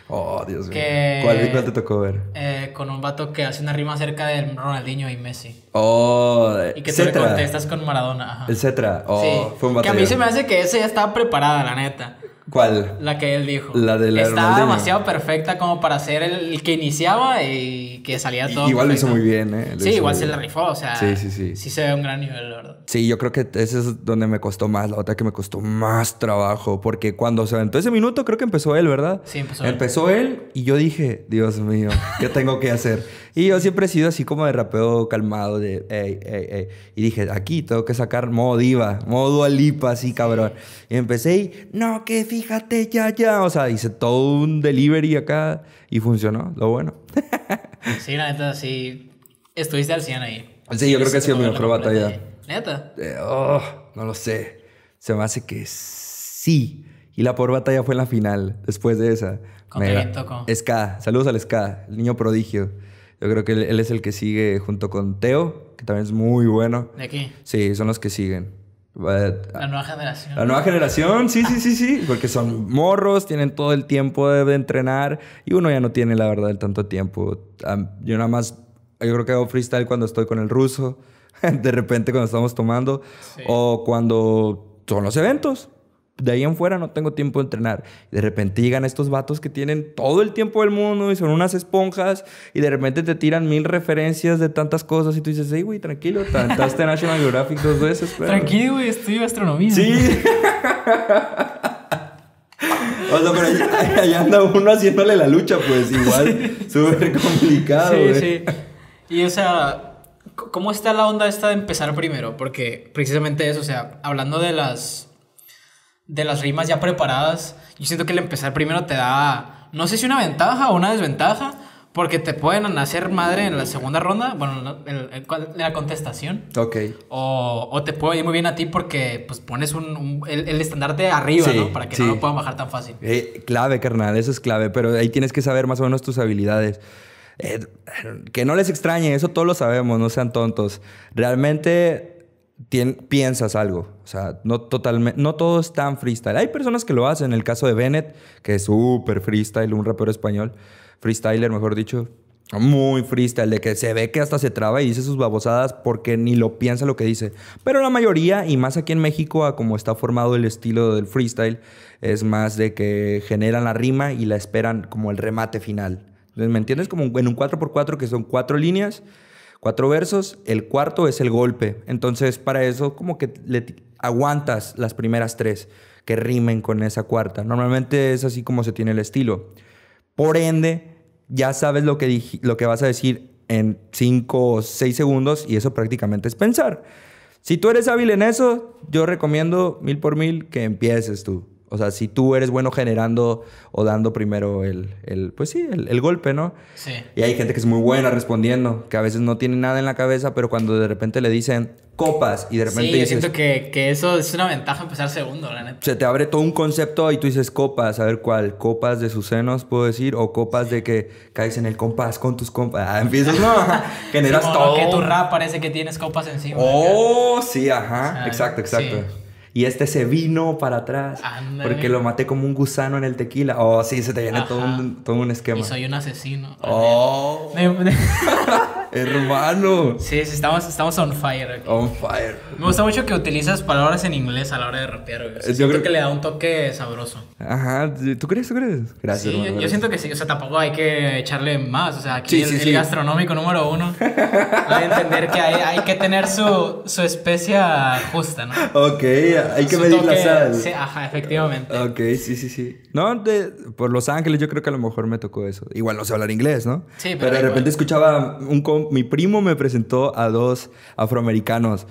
Oh, Dios mío. ¿Cuál, ¿Cuál, te tocó ver? Eh, con un vato que hace una rima Cerca de Ronaldinho y Messi. Oh, Y que te contestas con Maradona. Ajá. El Oh, sí. fue un Que a mí se me hace que ese ya estaba preparada, la neta. ¿Cuál? La que él dijo. La de la Estaba demasiado perfecta como para ser el que iniciaba y que salía todo. Igual lo hizo muy bien, ¿eh? sí, igual se le rifó, o sea. Sí, se ve un gran nivel, verdad. Sí, yo creo que ese es donde me costó más, la otra que me costó más trabajo, porque cuando se aventó ese minuto, creo que empezó él, ¿verdad? Sí, empezó, él. Empezó él y yo dije, Dios mío, ¿qué tengo que hacer? Y yo siempre he sido así como de rapeo calmado, de Y dije, aquí tengo que sacar modo diva, modo alipa, así cabrón. Y empecé y, no, que fíjate ya, ya. O sea, hice todo un delivery acá y funcionó, lo bueno. sí, la neta, sí. Estuviste al 100 ahí. Sí, yo creo que ha sido mi mejor batalla. ¿Neta? Eh, oh, no lo sé. Se me hace que sí. Y la por batalla fue en la final, después de esa. ¿Con quién tocó? Ska. Saludos al Ska, el niño prodigio. Yo creo que él, es el que sigue junto con Teo, que también es muy bueno. ¿De aquí? Sí, son los que siguen. La nueva generación. La nueva generación, sí, sí, sí, sí. Porque son morros, tienen todo el tiempo de, entrenar y uno ya no tiene, la verdad, el tanto tiempo. yo nada más, yo creo que hago freestyle cuando estoy con el ruso, de repente cuando estamos tomando o cuando son los eventos de ahí en fuera no tengo tiempo de entrenar. Y de repente llegan estos vatos que tienen todo el tiempo del mundo y son unas esponjas y de repente te tiran mil referencias de tantas cosas y tú dices, sí, güey, tranquilo, tantaste National Geographic dos veces. Pero... Tranquilo, güey, estudio astronomía. Sí. o sea, pero allá, anda uno haciéndole la lucha, pues igual, súper complicado. Sí, sí. Y o sea... ¿Cómo está la onda esta de empezar primero? Porque precisamente eso, o sea, hablando de las de las rimas ya preparadas, yo siento que el empezar primero te da, no sé si una ventaja o una desventaja, porque te pueden hacer madre en la segunda ronda, bueno, en, la contestación. Ok. O, te puede ir muy bien a ti porque pues pones el, estandarte arriba, ¿no? Para que no lo puedan bajar tan fácil. Eh, clave, carnal, eso es clave, pero ahí tienes que saber más o menos tus habilidades. Eh, que no les extrañe, eso todos lo sabemos, no sean tontos. Realmente piensas algo. O sea, no, totalmente, no todo es tan freestyle. Hay personas que lo hacen. En el caso de Bennett, que es súper freestyle, un rapero español, freestyler, mejor dicho, muy freestyle, de que se ve que hasta se traba y dice sus babosadas porque ni lo piensa lo que dice. Pero la mayoría, y más aquí en México, a como está formado el estilo del freestyle, es más de que generan la rima y la esperan como el remate final. ¿Me entiendes? Como en un 4x4 que son cuatro líneas cuatro versos, el cuarto es el golpe. Entonces, para eso como que le aguantas las primeras tres que rimen con esa cuarta. Normalmente es así como se tiene el estilo. Por ende, ya sabes lo que, lo que vas a decir en cinco o seis segundos y eso prácticamente es pensar. Si tú eres hábil en eso, yo recomiendo mil por mil que empieces tú. O sea, si tú eres bueno generando o dando primero el, pues sí, el, golpe, ¿no? Sí. Y hay gente que es muy buena respondiendo, que a veces no tiene nada en la cabeza, pero cuando de repente le dicen copas y de repente... Sí, yo siento que, eso es una ventaja empezar segundo, la neta. Se te abre todo un concepto y tú dices copas, a ver cuál, copas de sus senos, puedo decir, o copas de que caes en el compás con tus compas. Ah, empiezas, no, generas que tu rap parece que tienes copas encima. Oh, sí, ajá, ah, exacto, exacto y este se vino para atrás porque lo maté como un gusano en el tequila. Oh, sí, se te viene todo un, todo un, esquema. Y soy un asesino. Oh. Hermano. Sí, estamos, estamos on fire On fire. Me gusta mucho que utilizas palabras en inglés a la hora de rapear, eh, yo creo que le da un toque sabroso. Ajá, ¿tú crees? ¿Tú crees? Gracias. Sí, yo, siento que sí, o sea, tampoco hay que echarle más. O sea, aquí el, gastronómico número uno. hay que entender que hay, que tener su, su especia justa, ¿no? Ok, hay que medir la sal. Sí, ajá, efectivamente. Ok, sí, sí, sí. No, por Los Ángeles yo creo que a lo mejor me tocó eso. Igual no sé hablar inglés, ¿no? Sí, pero. de repente escuchaba un. Mi primo me presentó a dos afroamericanos.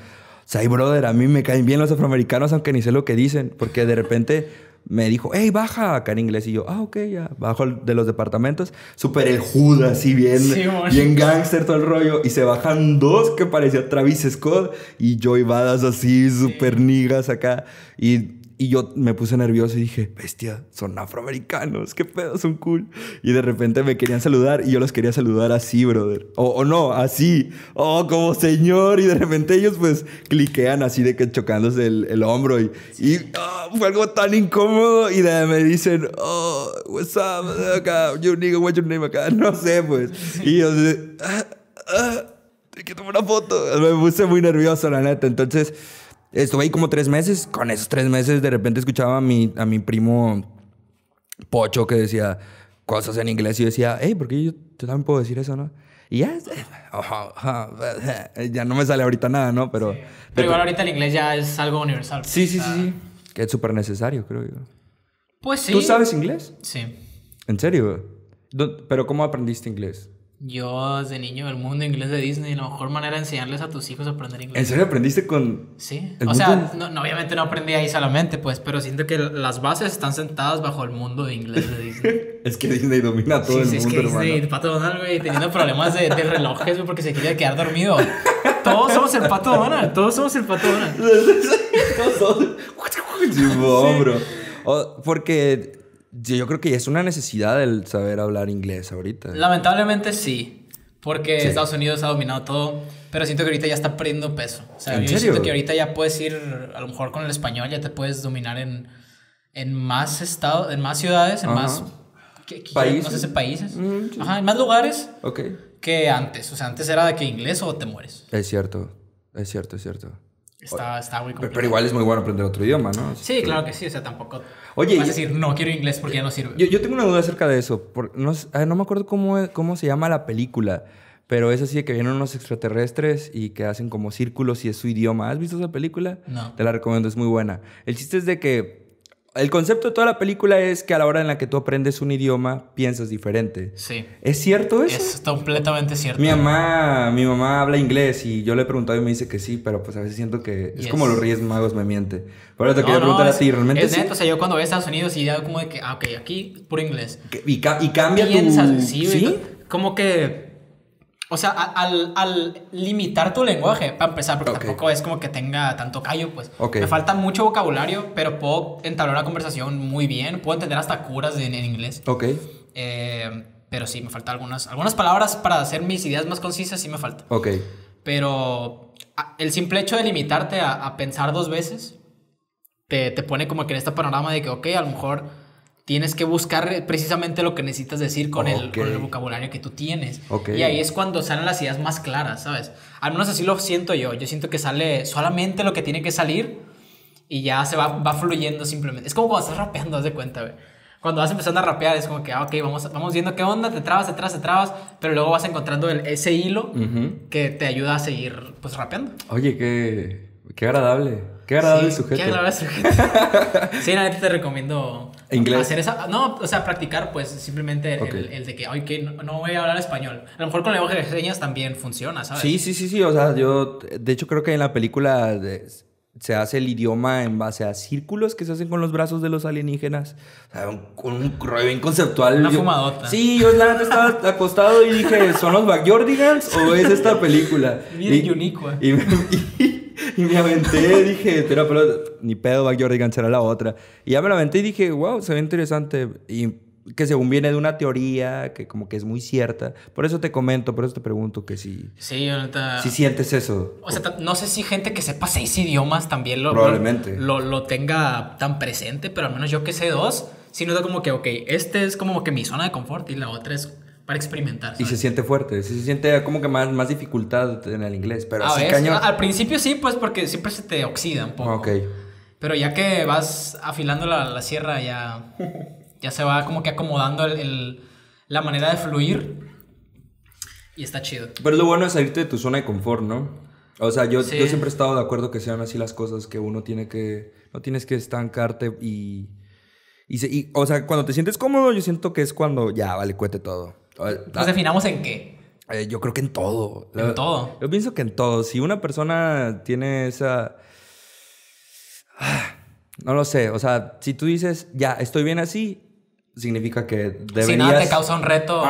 Say brother, a mí me caen bien los afroamericanos, aunque ni sé lo que dicen, porque de repente me dijo, hey, baja acá en inglés. Y yo, ah, ok, ya. Bajo de los departamentos. Súper el Judas, así bien, bien gangster todo el rollo. Y se bajan dos que parecía Travis Scott y Joy Badas así, súper nigas acá. Y y yo me puse nervioso y dije, bestia, son afroamericanos, qué pedo, son cool. Y de repente me querían saludar y yo los quería saludar así, brother. O, no, así. Oh, como señor. Y de repente ellos pues cliquean así de que chocándose el, el hombro. Y, y ah, fue algo tan incómodo. Y de, me dicen, oh, what's up, acá, you nigga, what's your name acá. No sé, pues. Y yo, ah, ah, hay que tomar una foto. Me puse muy nervioso, la neta. Entonces... Estuve ahí como tres meses. Con esos tres meses, de repente escuchaba a mi, a mi primo Pocho que decía cosas en inglés y yo decía, hey, ¿por qué yo también puedo decir eso, no? Y ya, ya no me sale ahorita nada, ¿no? Pero, pero igual ahorita el inglés ya es algo universal. Pues, sí, sí, sí, sí. Que es súper necesario, creo yo. Pues sí. ¿Tú sabes inglés? Sí. ¿En serio? ¿Pero cómo aprendiste inglés? Yo desde niño el mundo inglés de Disney, la mejor manera de enseñarles a tus hijos a aprender inglés. ¿En serio aprendiste con...? Sí, o sea, no, obviamente no aprendí ahí solamente, pues, pero siento que las bases están sentadas bajo el mundo de inglés de Disney. es que Disney domina todo sí, el sí, mundo, es que hermano. Disney, Pato Donald, güey, teniendo problemas de, relojes, güey, porque se quería quedar dormido. Todos somos el Pato Donald, todos somos el Pato Donald. todos somos... sí. oh, porque yo creo que es una necesidad el saber hablar inglés ahorita. Lamentablemente sí, porque Estados Unidos ha dominado todo, pero siento que ahorita ya está perdiendo peso. O sea, yo siento que ahorita ya puedes ir, a lo mejor con el español ya te puedes dominar en, en más estados, en más ciudades, en más... países. países. Mm, en más lugares que antes. O sea, antes era de que inglés o te mueres. Es cierto, es cierto, es cierto. Está, muy complicado. Pero igual es muy bueno aprender otro idioma, ¿no? Sí, este, claro que sí, o sea, tampoco... Oye, vas decir, no, quiero inglés porque ya no sirve. Yo, tengo una duda acerca de eso. no, ah, no, me acuerdo cómo, cómo se llama la película, pero es así de que vienen unos extraterrestres y que hacen como círculos y es su idioma. ¿Has visto esa película? No. Te la recomiendo, es muy buena. El chiste es de que el concepto de toda la película es que a la hora en la que tú aprendes un idioma, piensas diferente. Sí. ¿Es cierto eso? Es completamente cierto. Mi mamá, mi mamá habla inglés y yo le he preguntado y me dice que sí, pero pues a veces siento que es como los Reyes Magos me miente. Pero te no, quería preguntar es, ¿realmente es o sea, yo cuando voy a Estados Unidos y ya como de que, ah, ok, aquí puro inglés. Y, cambia y cambia piensas, tu... ¿sí? ¿Sí? Como que o sea, al, limitar tu lenguaje, para empezar, porque tampoco es como que tenga tanto callo, pues. Okay. Me falta mucho vocabulario, pero puedo entablar una conversación muy bien. Puedo entender hasta curas en, inglés. Ok. Eh, pero sí, me falta algunas, algunas palabras para hacer mis ideas más concisas, sí me falta. Ok. Pero el simple hecho de limitarte a, pensar dos veces te, te pone como que en este panorama de que, ok, a lo mejor tienes que buscar precisamente lo que necesitas decir con, el, vocabulario que tú tienes. Y ahí es cuando salen las ideas más claras, ¿sabes? Al menos así lo siento yo. Yo siento que sale solamente lo que tiene que salir y ya se va, fluyendo simplemente. Es como cuando estás rapeando, haz de cuenta, Cuando vas empezando a rapear es como que, ah, ok, vamos, vamos viendo qué onda, te trabas, te trabas, te trabas, pero luego vas encontrando ese hilo que te ayuda a seguir, pues, rapeando. Oye, qué, qué agradable. Qué agradable sujeto. Qué sí, te recomiendo ¿Inglés? hacer esa. No, o sea, practicar, pues simplemente el, de que, que no, voy a hablar español. A lo mejor con el lenguaje de señas también funciona, ¿sabes? Sí, sí, sí, sí. O sea, yo, de hecho, creo que en la película se hace el idioma en base a círculos que se hacen con los brazos de los alienígenas. O sea, un, un rollo bien conceptual. Una fumadota. Sí, yo estaba acostado y dije, ¿son los Backyardigans o es esta película? Bien y, y me aventé, dije, pero, pero ni pedo, va Jordi a la otra. Y ya me la aventé y dije, wow, se ve interesante. Y que según viene de una teoría que como que es muy cierta. Por eso te comento, por eso te pregunto que si... Sí, Si sientes eso. O sea, no sé si gente que sepa seis idiomas también lo... Probablemente. Lo, lo, tenga tan presente, pero al menos yo que sé dos, no nota como que, ok, este es como que mi zona de confort y la otra es para experimentar. Y se siente fuerte, se siente como que más, más dificultad en el inglés, pero así cañón. Al principio sí, pues porque siempre se te oxida un poco. Ok. Pero ya que vas afilando la, sierra, ya, ya se va como que acomodando el, la manera de fluir y está chido. Pero lo bueno es salirte de tu zona de confort, ¿no? O sea, yo, yo siempre he estado de acuerdo que sean así las cosas, que uno tiene que, no tienes que estancarte y... y, o sea, cuando te sientes cómodo, yo siento que es cuando ya vale, cuete todo. Ah, Nos ah. definamos en qué. Eh, yo creo que en todo. En yo, ah, todo. Yo pienso que en todo. Si una persona tiene esa. No lo sé. O sea, si tú dices, ya, estoy bien así, significa que deberías... Si nada te causa un reto,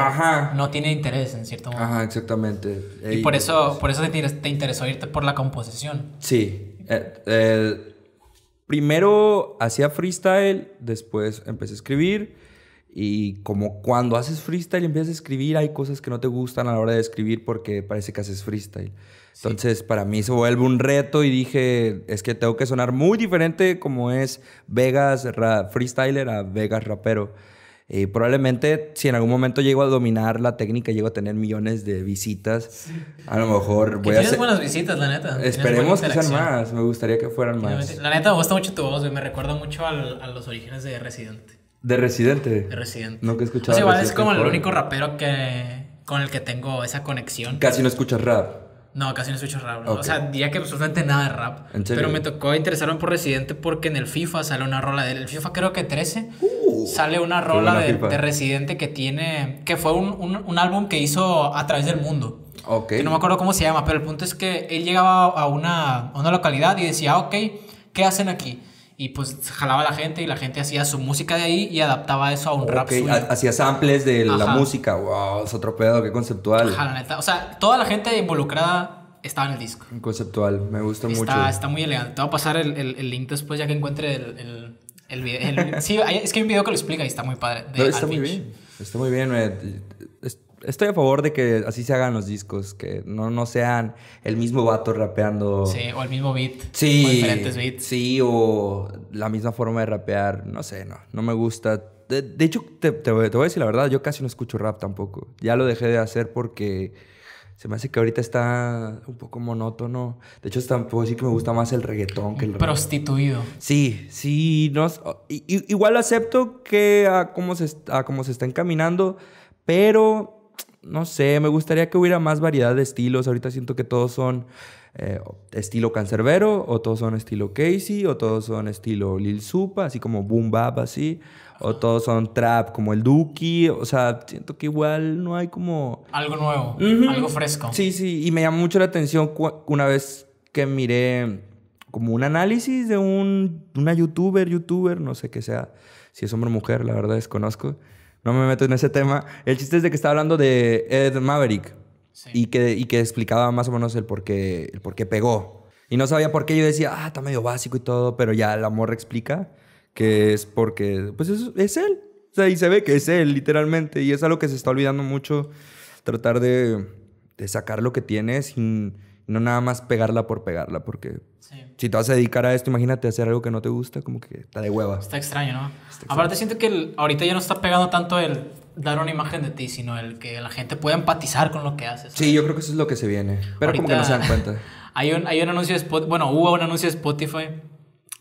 no tiene interés, en cierto modo. Ajá, exactamente. Y, por eso, por eso te interesó irte por la composición. Sí. Eh, eh, primero hacía freestyle, después empecé a escribir. Y como cuando haces freestyle y empiezas a escribir, hay cosas que no te gustan a la hora de escribir porque parece que haces freestyle. Entonces, para mí se vuelve un reto y dije, es que tengo que sonar muy diferente como es Vegas freestyler a Vegas rapero. y eh, probablemente si en algún momento llego a dominar la técnica, llego a tener millones de visitas, a lo mejor voy a hacer... buenas visitas, la neta. Esperemos que sean más, me gustaría que fueran más. La neta, me gusta mucho tu voz, me recuerda mucho a los orígenes de Residente. De Residente. De Residente. Nunca he escuchado. O sea, igual es como el único rapero que con el que tengo esa conexión. Casi no escuchas rap. No, casi no escucho rap. O sea, diría que absolutamente nada de rap. ¿En serio? Pero me tocó interesarme por Residente porque en el FIFA sale una rola del el FIFA creo que 13 uh. sale una rola de, de, Residente que tiene que fue un, un, álbum que hizo a través del mundo. Ok Que no me acuerdo cómo se llama, pero el punto es que él llegaba a una, a una localidad y decía, ah, ok, ¿qué hacen aquí? y pues jalaba la gente y la gente hacía su música de ahí y adaptaba eso a un rap Hacía samples de la música, wow, es otro pedo, qué conceptual. Ajá, la o sea, toda la gente involucrada estaba en el disco. Conceptual, me gusta mucho. Está muy elegante, te voy a pasar el, link después ya que encuentre el... video, sí, es que hay un video que lo explica y está muy padre. está muy bien. Está muy bien. Eh, estoy a favor de que así se hagan los discos, que no, sean el mismo vato rapeando. Sí, o el mismo beat. Sí. O diferentes beats. Sí, o la misma forma de rapear. No sé, no. No me gusta. De, hecho, te, voy a decir la verdad, yo casi no escucho rap tampoco. Ya lo dejé de hacer porque se me hace que ahorita está un poco monótono. De hecho, tampoco decir que me gusta más el reggaetón que el Prostituido. Sí, sí. No, igual acepto que a cómo, se, a cómo se está encaminando, pero no sé, me gustaría que hubiera más variedad de estilos. Ahorita siento que todos son eh, estilo cancerbero, o todos son estilo Casey, o todos son estilo Lil Supa, así como Boom Bap, así. O todos son trap, como el Duki. O sea, siento que igual no hay como... Algo nuevo, algo fresco. Sí, sí. Y me llamó mucho la atención una vez que miré como un análisis de un, una youtuber, youtuber, no sé qué sea, si es hombre o mujer, la verdad desconozco, no me meto en ese tema. El chiste es de que estaba hablando de Ed Maverick y, que, y que explicaba más o menos el por qué, el por qué pegó. Y no sabía por qué. Yo decía, ah, está medio básico y todo, pero ya la morra explica que es porque, pues es, él. O sea, y se ve que es él, literalmente. Y es algo que se está olvidando mucho, tratar de, de sacar lo que tiene sin no nada más pegarla por pegarla, porque si te vas a dedicar a esto, imagínate hacer algo que no te gusta, como que está de hueva. Está extraño, ¿no? Aparte siento que ahorita ya no está pegando tanto el dar una imagen de ti, sino el que la gente pueda empatizar con lo que haces. Sí, yo creo que eso es lo que se viene, pero como que no se dan cuenta. hay, un, hay un anuncio de Spotify, bueno, hubo un anuncio de Spotify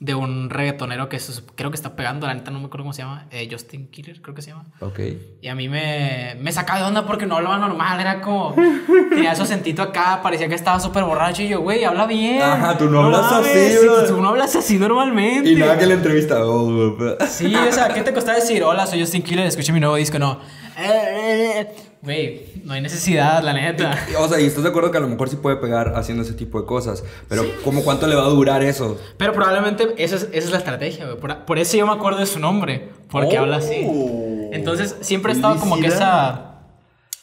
de un reggaetonero que creo que está pegando, la neta no me acuerdo cómo se llama, eh, Justin Killer creo que se llama. Ok. Y a mí me, me sacaba de onda porque no hablaba normal, era como, tenía esos sentito acá, parecía que estaba súper borracho y yo, güey, habla bien. Ajá, tú no, hablas así, bro. Tú no hablas así normalmente. Y nada que la entrevista. Pues. sí, o sea, ¿qué te costaba decir, hola, soy Justin Killer, Escucha mi nuevo disco? No. Eh, eh, eh. Güey, no hay necesidad, la neta. O sea, y estás de acuerdo que a lo mejor sí puede pegar haciendo ese tipo de cosas. Pero, ¿cómo cuánto le va a durar eso? Pero probablemente esa es, esa es la estrategia, güey. Por, eso yo me acuerdo de su nombre. Porque habla así. Oh. Entonces, siempre he estado como que esa,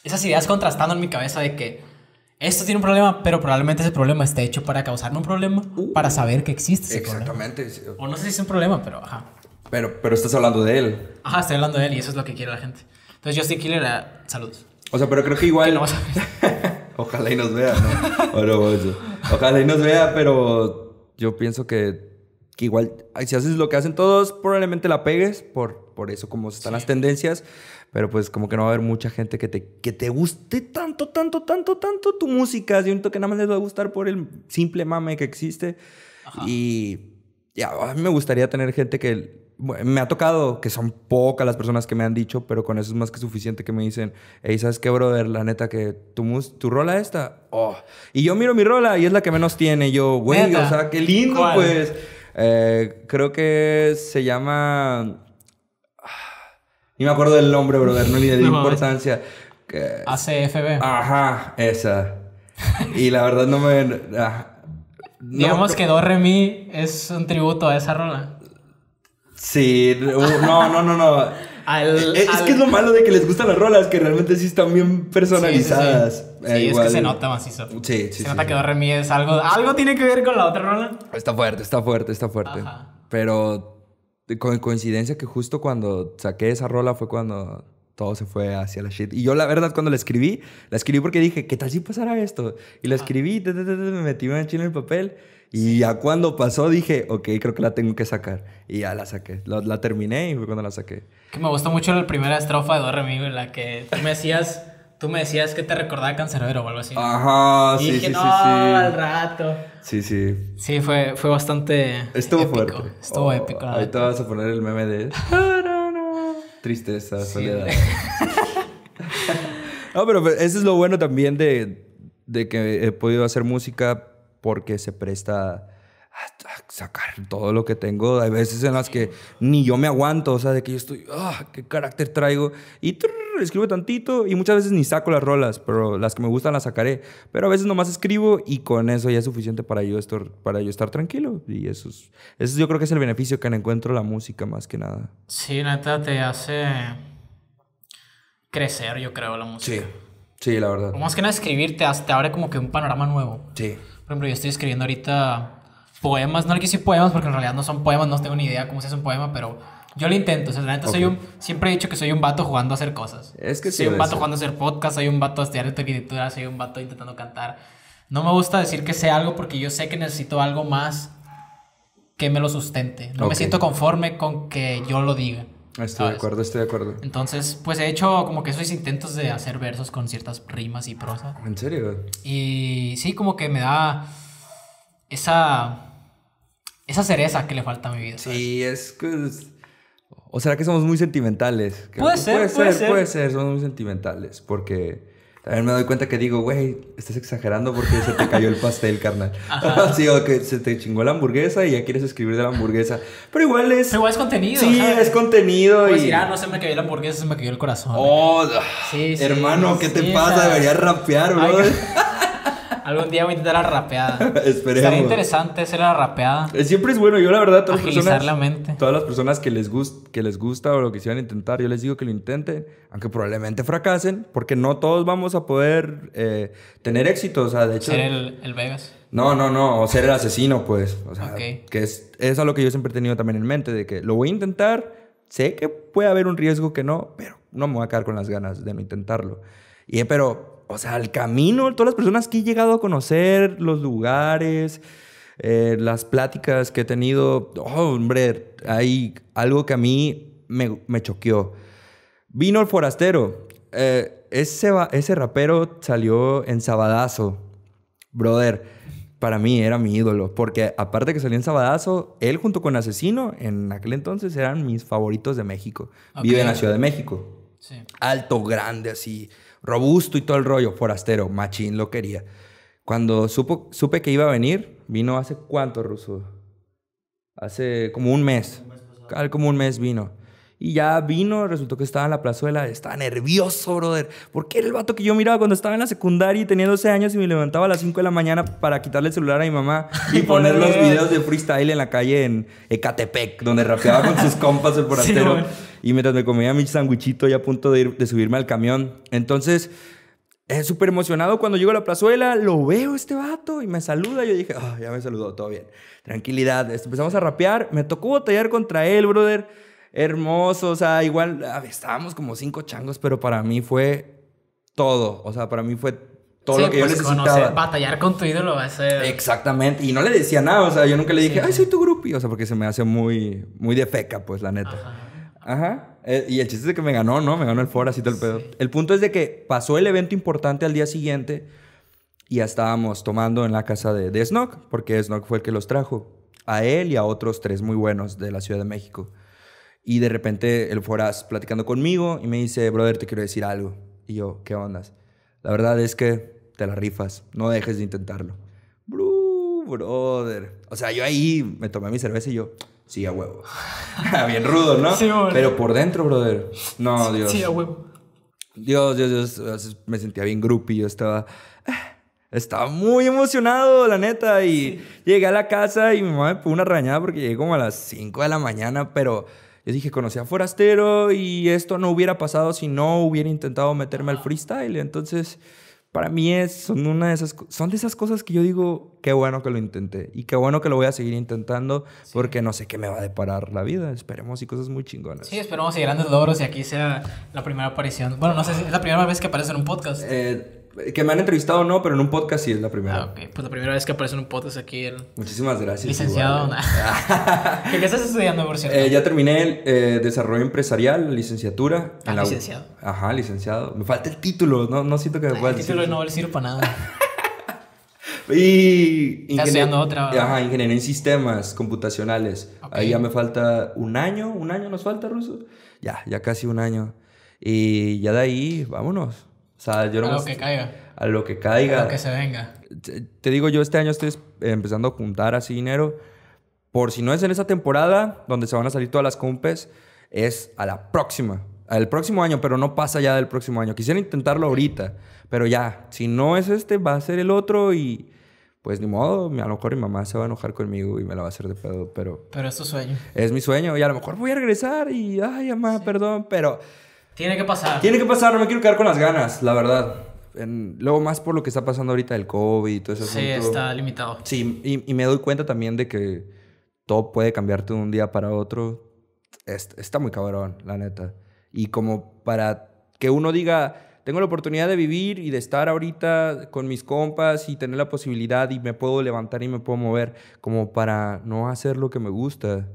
esas ideas contrastando en mi cabeza de que esto tiene un problema, pero probablemente ese problema esté hecho para causarme un problema, uh. para saber que existe ese exactamente. O no sé si es un problema, pero ajá. Pero, pero estás hablando de él. Ajá, estoy hablando de él y eso es lo que quiere la gente. Entonces, Justin Killer, eh, saludos. O sea, pero creo que igual. no vas a Ojalá y nos vea, ¿no? Ojalá y nos vea, pero yo pienso que, que, igual, si haces lo que hacen todos, probablemente la pegues por, por eso, como están las tendencias. Pero pues como que no va a haber mucha gente que te, que te guste tanto, tanto, tanto, tanto tu música. Siento que nada más les va a gustar por el simple mame que existe. Y, Ya, a mí me gustaría tener gente que me ha tocado, que son pocas las personas que me han dicho, pero con eso es más que suficiente que me dicen, ey ¿sabes qué, brother? La neta que tu, tu rola esta, oh. Y yo miro mi rola y es la que menos tiene. Yo, güey, o sea, qué lindo, pues. Eh, creo que se llama... Ah, ni me acuerdo del nombre, brother, no le di importancia. Que... ACFB. Ajá, esa. y la verdad no me... Ah, Digamos que Do es un tributo a esa rola. Sí, no, no, no, no. Eh, es, que es lo malo de que les gustan las rolas, que realmente sí están bien personalizadas. Sí, eh, es que se nota más Sí, sí. Se nota que Doremi es algo. Algo tiene que ver con la otra rola. Está fuerte, está fuerte, está fuerte. Pero con coincidencia que justo cuando saqué esa rola fue cuando todo se fue hacia la shit. Y yo, la verdad, cuando la escribí, la escribí porque dije, ¿qué tal si pasara esto? Y la escribí, me metí una china en el papel. Y ya cuando pasó dije, ok, creo que la tengo que sacar. Y ya la saqué. La, terminé y fue cuando la saqué. Que me gustó mucho la primera estrofa de Do en la que tú me decías, tú me decías que te recordaba Cancerbero o algo así. Ajá, y sí, dije, sí, no, sí, al rato. Sí, sí. Sí, fue, fue bastante Estuvo fuerte. Estuvo oh, épico. Ahí te vas a poner el meme de... Tristeza, soledad. no, pero pues, eso es lo bueno también de, de que he podido hacer música porque se presta a sacar todo lo que tengo. Hay veces en las que ni yo me aguanto, o sea, de que yo estoy, ah, qué carácter traigo. Y escribo tantito y muchas veces ni saco las rolas, pero las que me gustan las sacaré. Pero a veces nomás escribo y con eso ya es suficiente para yo estar, para yo estar tranquilo. Y eso, es, eso yo creo que es el beneficio que encuentro la música más que nada. Sí, neta, te hace crecer, yo creo, la música. Sí. Sí, la verdad. más que nada escribirte te abre como que un panorama nuevo. Sí. Por ejemplo, yo estoy escribiendo ahorita poemas, no le quise poemas porque en realidad no son poemas, no tengo ni idea cómo se hace un poema, pero yo lo intento. O sea, soy un. Siempre he dicho que soy un vato jugando a hacer cosas. Es que Soy un vato jugando a hacer podcast, soy un vato a estudiar arquitectura, soy un vato intentando cantar. No me gusta decir que sé algo porque yo sé que necesito algo más que me lo sustente. No me siento conforme con que yo lo diga. Estoy de acuerdo, estoy de acuerdo. Entonces, pues he hecho como que esos intentos de hacer versos con ciertas rimas y prosa. ¿En serio? Y sí, como que me da esa esa cereza que le falta a mi vida. Sí, es que o será que somos muy sentimentales. puede ser, puede ser, puede ser, somos muy sentimentales porque también me doy cuenta que digo, güey, estás exagerando porque se te cayó el pastel, carnal. sí, o que se te chingó la hamburguesa y ya quieres escribir de la hamburguesa. Pero igual es. Pero igual es contenido. Sí, es contenido. y... Ah, no se me cayó la hamburguesa, se me cayó el corazón. Oh, sí, hermano, ¿qué te pasa? Deberías rapear, bro. Algún día voy a intentar la rapeada. Esperemos. Sería interesante ser la rapeada. Eh, siempre es bueno. Yo, la verdad, todas las personas. la mente. Todas las personas que les, gust, que les gusta o lo que quisieran intentar, yo les digo que lo intenten, aunque probablemente fracasen, porque no todos vamos a poder eh, tener éxito. O sea, de hecho. Ser el, el Vegas. No, no, no, o ser el asesino, pues. O sea, que es, es algo que yo siempre he tenido también en mente, de que lo voy a intentar, sé que puede haber un riesgo que no, pero no me voy a quedar con las ganas de no intentarlo. Y, eh, pero o sea, el camino, todas las personas que he llegado a conocer, los lugares, eh, las pláticas que he tenido, oh, hombre, hay algo que a mí me, choqueó. Vino el forastero. Eh, ese, ese rapero salió en Sabadazo. Brother, para mí era mi ídolo. Porque aparte que salió en Sabadazo, él junto con Asesino, en aquel entonces eran mis favoritos de México. Vive en la Ciudad de México. Alto, grande, así robusto y todo el rollo, forastero, machín lo quería. Cuando supo, supe que iba a venir, vino hace cuánto, Ruso? Hace como un mes. tal como un mes vino. Y ya vino, resultó que estaba en la plazuela, estaba nervioso, brother. Porque era el vato que yo miraba cuando estaba en la secundaria y tenía 12 años y me levantaba a las 5 de la mañana para quitarle el celular a mi mamá y, poner los videos de freestyle en la calle en Ecatepec, donde rapeaba con sus compas el forastero y mientras me comía mi sandwichito ya a punto de, subirme al camión. Entonces, es eh, súper emocionado cuando llego a la plazuela, lo veo este vato y me saluda. Yo dije, ah, ya me saludó, todo bien. Tranquilidad, este, empezamos a rapear. Me tocó batallar contra él, brother. Hermoso, o sea, igual estábamos como cinco changos, pero para mí fue todo. O sea, para mí fue todo lo que yo pues, necesitaba. Conocer, batallar con tu ídolo va a ser... Exactamente, y no le decía nada, o sea, yo nunca le dije, ay, soy tu grupi, o sea, porque se me hace muy, muy de feca, pues, la neta. Ajá. Eh, y el chiste es que me ganó, ¿no? Me ganó el Foras y todo el pedo. El punto es de que pasó el evento importante al día siguiente y ya estábamos tomando en la casa de, de Snock, porque Snock fue el que los trajo. A él y a otros tres muy buenos de la Ciudad de México. Y de repente el Foras platicando conmigo y me dice, brother, te quiero decir algo. Y yo, ¿qué ondas? La verdad es que te la rifas, no dejes de intentarlo. brother. O sea, yo ahí me tomé mi cerveza y yo, Sí, a huevo. Bien rudo, ¿no? Sí, Pero por dentro, brother. No, Dios. Sí, a huevo. Dios, Dios, Dios. Me sentía bien grupi. Yo estaba. Eh, estaba muy emocionado, la neta. Y llegué a la casa y mi mamá me puso una rañada porque llegué como a las 5 de la mañana. Pero yo dije, conocí a Forastero y esto no hubiera pasado si no hubiera intentado meterme al ah. freestyle. Entonces para mí es, son una de esas, son de esas cosas que yo digo, qué bueno que lo intenté y qué bueno que lo voy a seguir intentando porque no sé qué me va a deparar la vida. Esperemos y cosas muy chingonas. Sí, esperemos y grandes logros y aquí sea la primera aparición. Bueno, no sé si es la primera vez que aparece en un podcast. Eh, que me han entrevistado no, pero en un podcast sí es la primera. Ah, Pues la primera vez que aparece en un podcast aquí Muchísimas gracias. Licenciado. Eh. ¿Qué, estás estudiando, por cierto? Eh, ya terminé el eh, desarrollo empresarial, licenciatura. Ah, licenciado. Ajá, licenciado. Me falta el título, no, siento que me ah, pueda El título no le sirve para nada. y... estudiando otra. Ajá, ingeniería en sistemas computacionales. Ahí ya me falta un año, un año nos falta, Ruso. Ya, ya casi un año. Y ya de ahí, vámonos. O sea, yo no a lo que caiga. A lo que caiga. A lo que se venga. Te, digo, yo este año estoy empezando a juntar así dinero. Por si no es en esa temporada, donde se van a salir todas las compes, es a la próxima. Al próximo año, pero no pasa ya del próximo año. Quisiera intentarlo ahorita, pero ya. Si no es este, va a ser el otro y pues ni modo, a lo mejor mi mamá se va a enojar conmigo y me la va a hacer de pedo, pero... Pero es tu sueño. Es mi sueño y a lo mejor voy a regresar y, ay, mamá, perdón, pero tiene que pasar. Tiene que pasar, no me quiero quedar con las ganas, la verdad. luego más por lo que está pasando ahorita del COVID y todo eso. Sí, está limitado. Sí, y, me doy cuenta también de que todo puede cambiarte de un día para otro. está muy cabrón, la neta. Y como para que uno diga, tengo la oportunidad de vivir y de estar ahorita con mis compas y tener la posibilidad y me puedo levantar y me puedo mover como para no hacer lo que me gusta.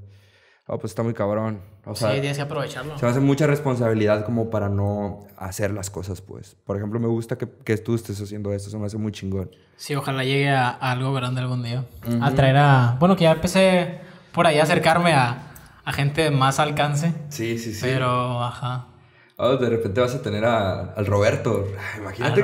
Ah, pues está muy cabrón. O sea, sí, tienes que aprovecharlo. Se me hace mucha responsabilidad como para no hacer las cosas, pues. Por ejemplo, me gusta que, que tú estés haciendo esto, se me hace muy chingón. Sí, ojalá llegue a, algo grande algún día. A traer a... Bueno, que ya empecé por ahí a acercarme a, a gente de más alcance. Sí, sí, sí. Pero, ajá. Oh, de repente vas a tener a, al Roberto. Imagínate.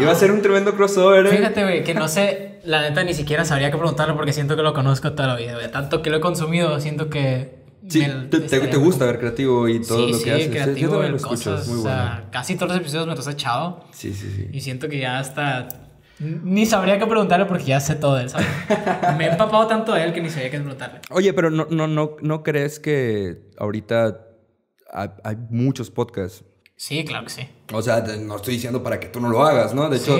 Iba a ser un tremendo crossover. ¿eh? Fíjate, güey, que no sé, la neta ni siquiera sabría qué preguntarle porque siento que lo conozco toda la vida, Tanto que lo he consumido, siento que Sí, te, gusta ver creativo y todo lo que sí, haces. Yo también lo escucho, es muy bueno. Sea, casi todos los episodios me los has echado. Sí, sí, sí. Y siento que ya hasta. Ni sabría qué preguntarle porque ya sé todo de él, ¿sabes? me he empapado tanto de él que ni sabía qué preguntarle. Oye, pero no, no, no, ¿no crees que ahorita hay muchos podcasts? Sí, claro que sí. O sea, no estoy diciendo para que tú no lo hagas, ¿no? De hecho,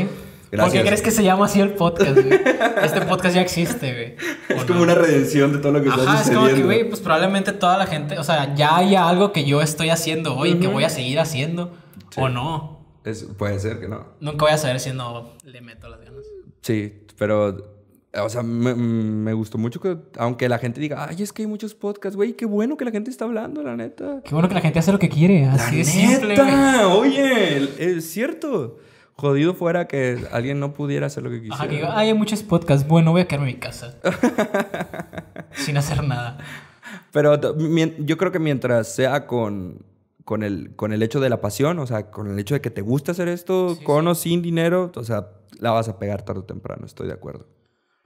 ¿Por qué crees que se llama así el podcast, güey? Este podcast ya existe, güey. Es como una redención de todo lo que Ajá, está sucediendo. Ajá, es como que, güey, pues probablemente toda la gente... O sea, ya haya algo que yo estoy haciendo hoy y que voy a seguir haciendo. O no. puede ser que no. Nunca voy a saber si no le meto las ganas. Sí, pero... O sea, me, gustó mucho que, aunque la gente diga, ay, es que hay muchos podcasts, güey, qué bueno que la gente está hablando, la neta. Qué bueno que la gente hace lo que quiere, así la es neta, Oye, es cierto. Jodido fuera que alguien no pudiera hacer lo que quisiera. hay muchos podcasts. Bueno, voy a quedarme en mi casa. sin hacer nada. Pero yo creo que mientras sea con, con, el, con el hecho de la pasión, o sea, con el hecho de que te gusta hacer esto, con o sin dinero, o sea, la vas a pegar tarde o temprano, estoy de acuerdo.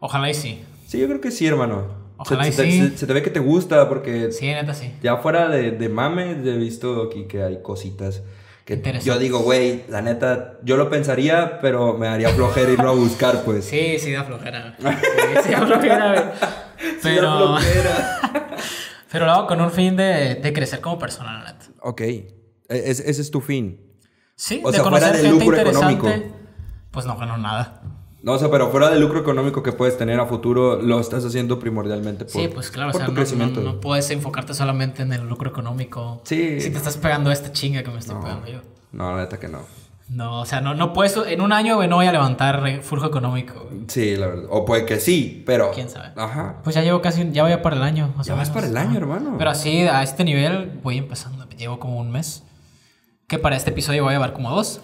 Ojalá y sí. Sí, yo creo que sí, hermano. Ojalá se, y sí. Se, te ve que te gusta porque... Sí, neta, sí. Ya fuera de, de mame, he visto aquí que hay cositas yo digo, güey, la neta, yo lo pensaría, pero me haría flojera irlo a buscar, pues. Sí, sí da flojera. Sí, da flojera, Pero... pero lo hago con un fin de, de crecer como persona, la neta. Ok. E, ese es tu fin. Sí, o de sea, conocer gente interesante, económico. Pues no gano nada. No, o sea, pero fuera del lucro económico que puedes tener a futuro, lo estás haciendo primordialmente por Sí, pues claro, o sea, no, crecimiento. No, puedes enfocarte solamente en el lucro económico. Sí. Si te estás pegando a esta chinga que me estoy pegando yo. No, la neta que no. No, o sea, no, no puedes, en un año, no voy a levantar flujo económico. Sí, la verdad. O puede que sí, pero... ¿Quién sabe? Ajá. Pues ya llevo casi, ya voy a para el año. O sea, ya vas para el año, hermano. Pero así, a este nivel, voy empezando. Llevo como un mes. Que para este episodio voy a llevar como dos.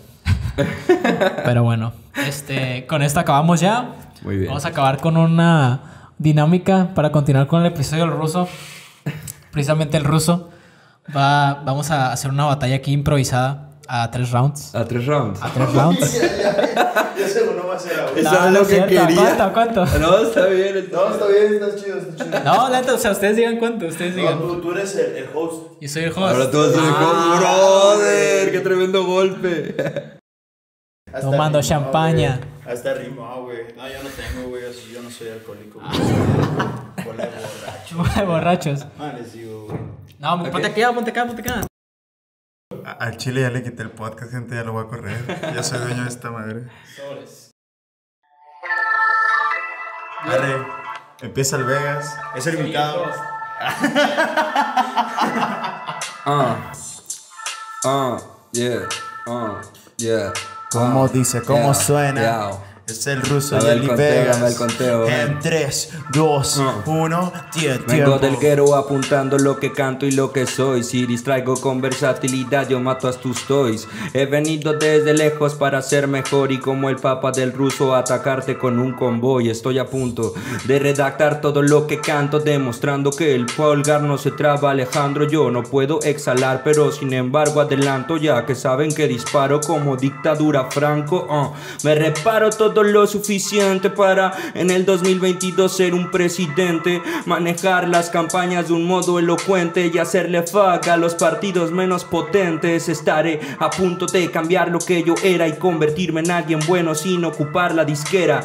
Pero bueno, este, con esto acabamos ya. Vamos a acabar con una dinámica para continuar con el episodio del ruso. Precisamente el ruso. Va, vamos a hacer una batalla aquí improvisada a tres rounds. A tres rounds. A tres rounds. ya, no va lo que quería? ¿Cuánto? No, está bien. no, está bien, está chido, está chido. No, neta, o sea, ustedes digan cuánto, ustedes digan. tú, eres el, host. Y soy el host. Ahora tú vas a ser el host, ah, brother. ¡Qué tremendo golpe! tomando champaña. hasta Hasta ah güey. No, yo no tengo, güey. Así yo no soy alcohólico. Bola borrachos. Bola de borrachos. Ah, no, me ponte aquí, ponte acá, ponte Al Chile ya le quité el podcast, gente. Ya lo voy a correr. Ya soy dueño de esta madre. Soles Arre Empieza el Vegas. Es el invitado. Ah. Ah. Yeah. Ah. Yeah. ¿Cómo ah, dice? ¿Cómo suena? el ruso y el conteo, en 3, 2, 1, Vengo del guero apuntando lo que canto y lo que soy. Si distraigo con versatilidad, yo mato a tus toys. He venido desde lejos para ser mejor y como el papa del ruso atacarte con un convoy. Estoy a punto de redactar todo lo que canto, demostrando que el polgar no se traba. Alejandro, yo no puedo exhalar, pero sin embargo adelanto ya que saben que disparo como dictadura franco. Oh, me reparo todo lo suficiente para en el 2022 ser un presidente, manejar las campañas de un modo elocuente y hacerle faga a los partidos menos potentes. Estaré a punto de cambiar lo que yo era y convertirme en alguien bueno sin ocupar la disquera.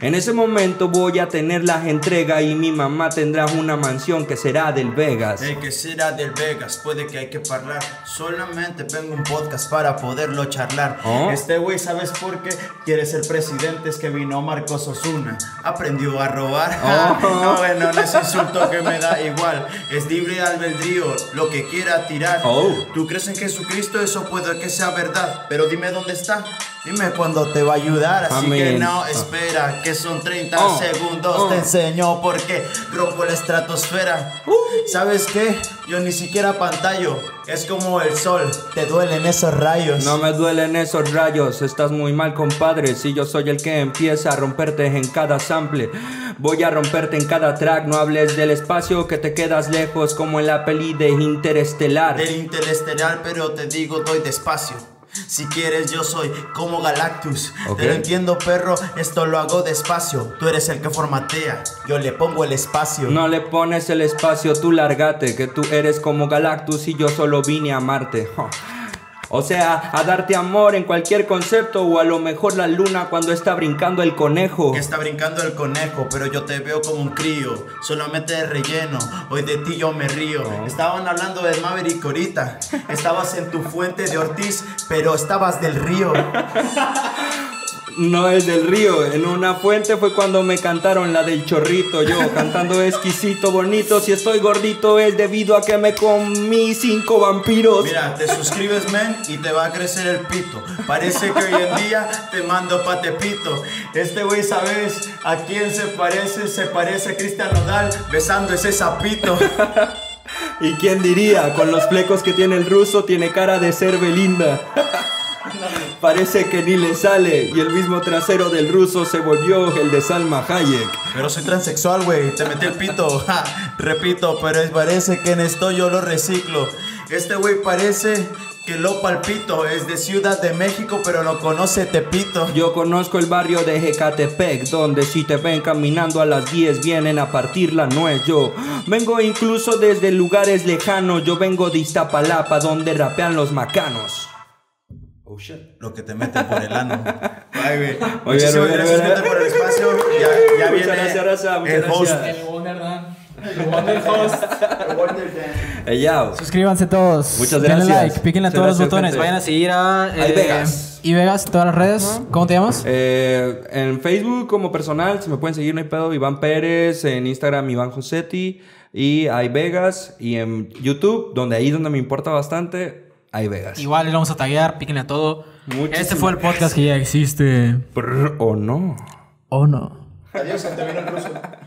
En ese momento voy a tener la entrega y mi mamá tendrá una mansión que será del Vegas. El que será del Vegas, puede que hay que hablar. Solamente tengo un podcast para poderlo charlar. ¿Oh? Este güey, ¿sabes por qué quiere ser presidente? que vino Marcos Osuna aprendió a robar. no, bueno, no es insulto que me da igual. Es libre albedrío, lo que quiera tirar. Oh. Tú crees en Jesucristo, eso puede que sea verdad. Pero dime dónde está. Dime cuándo te va a ayudar. Así que no, espera, que son 30 segundos. Te oh. enseño por qué rompo la estratosfera. Uh. ¿Sabes qué? Yo ni siquiera pantallo. Es como el sol, te duelen esos rayos. No me duelen esos rayos, estás muy mal compadre. Si yo soy el que empieza a romperte en cada sample, voy a romperte en cada track. No hables del espacio que te quedas lejos, como en la peli de Interestelar. Del Interestelar, pero te digo, doy despacio. Si quieres, yo soy como Galactus. Te lo entiendo, perro. Esto lo hago despacio. Tú eres el que formatea. Yo le pongo el espacio. No le pones el espacio, tú largate. Que tú eres como Galactus y yo solo vine a amarte. O sea, a darte amor en cualquier concepto o a lo mejor la luna cuando está brincando el conejo. Que está brincando el conejo, pero yo te veo como un crío, solamente de relleno. Hoy de ti yo me río. Estaban hablando de Maverick ahorita. Estabas en tu fuente de Ortiz, pero estabas del río. No, es del río, en una fuente fue cuando me cantaron la del chorrito. Yo cantando exquisito, bonito. Si estoy gordito es debido a que me comí cinco vampiros. Mira, te suscribes, men, y te va a crecer el pito. Parece que hoy en día te mando patepito. Este güey, ¿sabes a quién se parece? Se parece a Cristian Rodal besando ese sapito. ¿Y quién diría? Con los flecos que tiene el ruso, tiene cara de ser Belinda. Parece que ni le sale. Y el mismo trasero del ruso se volvió el de Salma Hayek. Pero soy transexual, güey. Te metí el pito. Ja, repito, pero parece que en esto yo lo reciclo. Este güey parece que lo palpito, es de Ciudad de México, pero lo conoce Tepito. Yo conozco el barrio de Jecatepec, donde si te ven caminando a las 10 vienen a partir la nuez. Yo vengo incluso desde lugares lejanos, yo vengo de Iztapalapa, donde rapean los macanos. Lo que te meten por el ano. Ay, güey. Muchísimas gracias, por el espacio. Ya, viene gracias, Muchas el host. El El Suscríbanse todos. Muchas gracias. Denle like, píquenle a todos los botones. Vayan a seguir a. Eh, Vegas. Y Vegas todas las redes. ¿Cómo te llamas? Eh, en Facebook como personal, si me pueden seguir, no hay pedo. Iván Pérez. En Instagram, Iván Josetti. Y hay Vegas. Y en YouTube, donde ahí es donde me importa bastante hay Vegas. Igual le vamos a taguear, piquen a todo. este fue el podcast que ya existe. o no. O no. Adiós, el Ruso.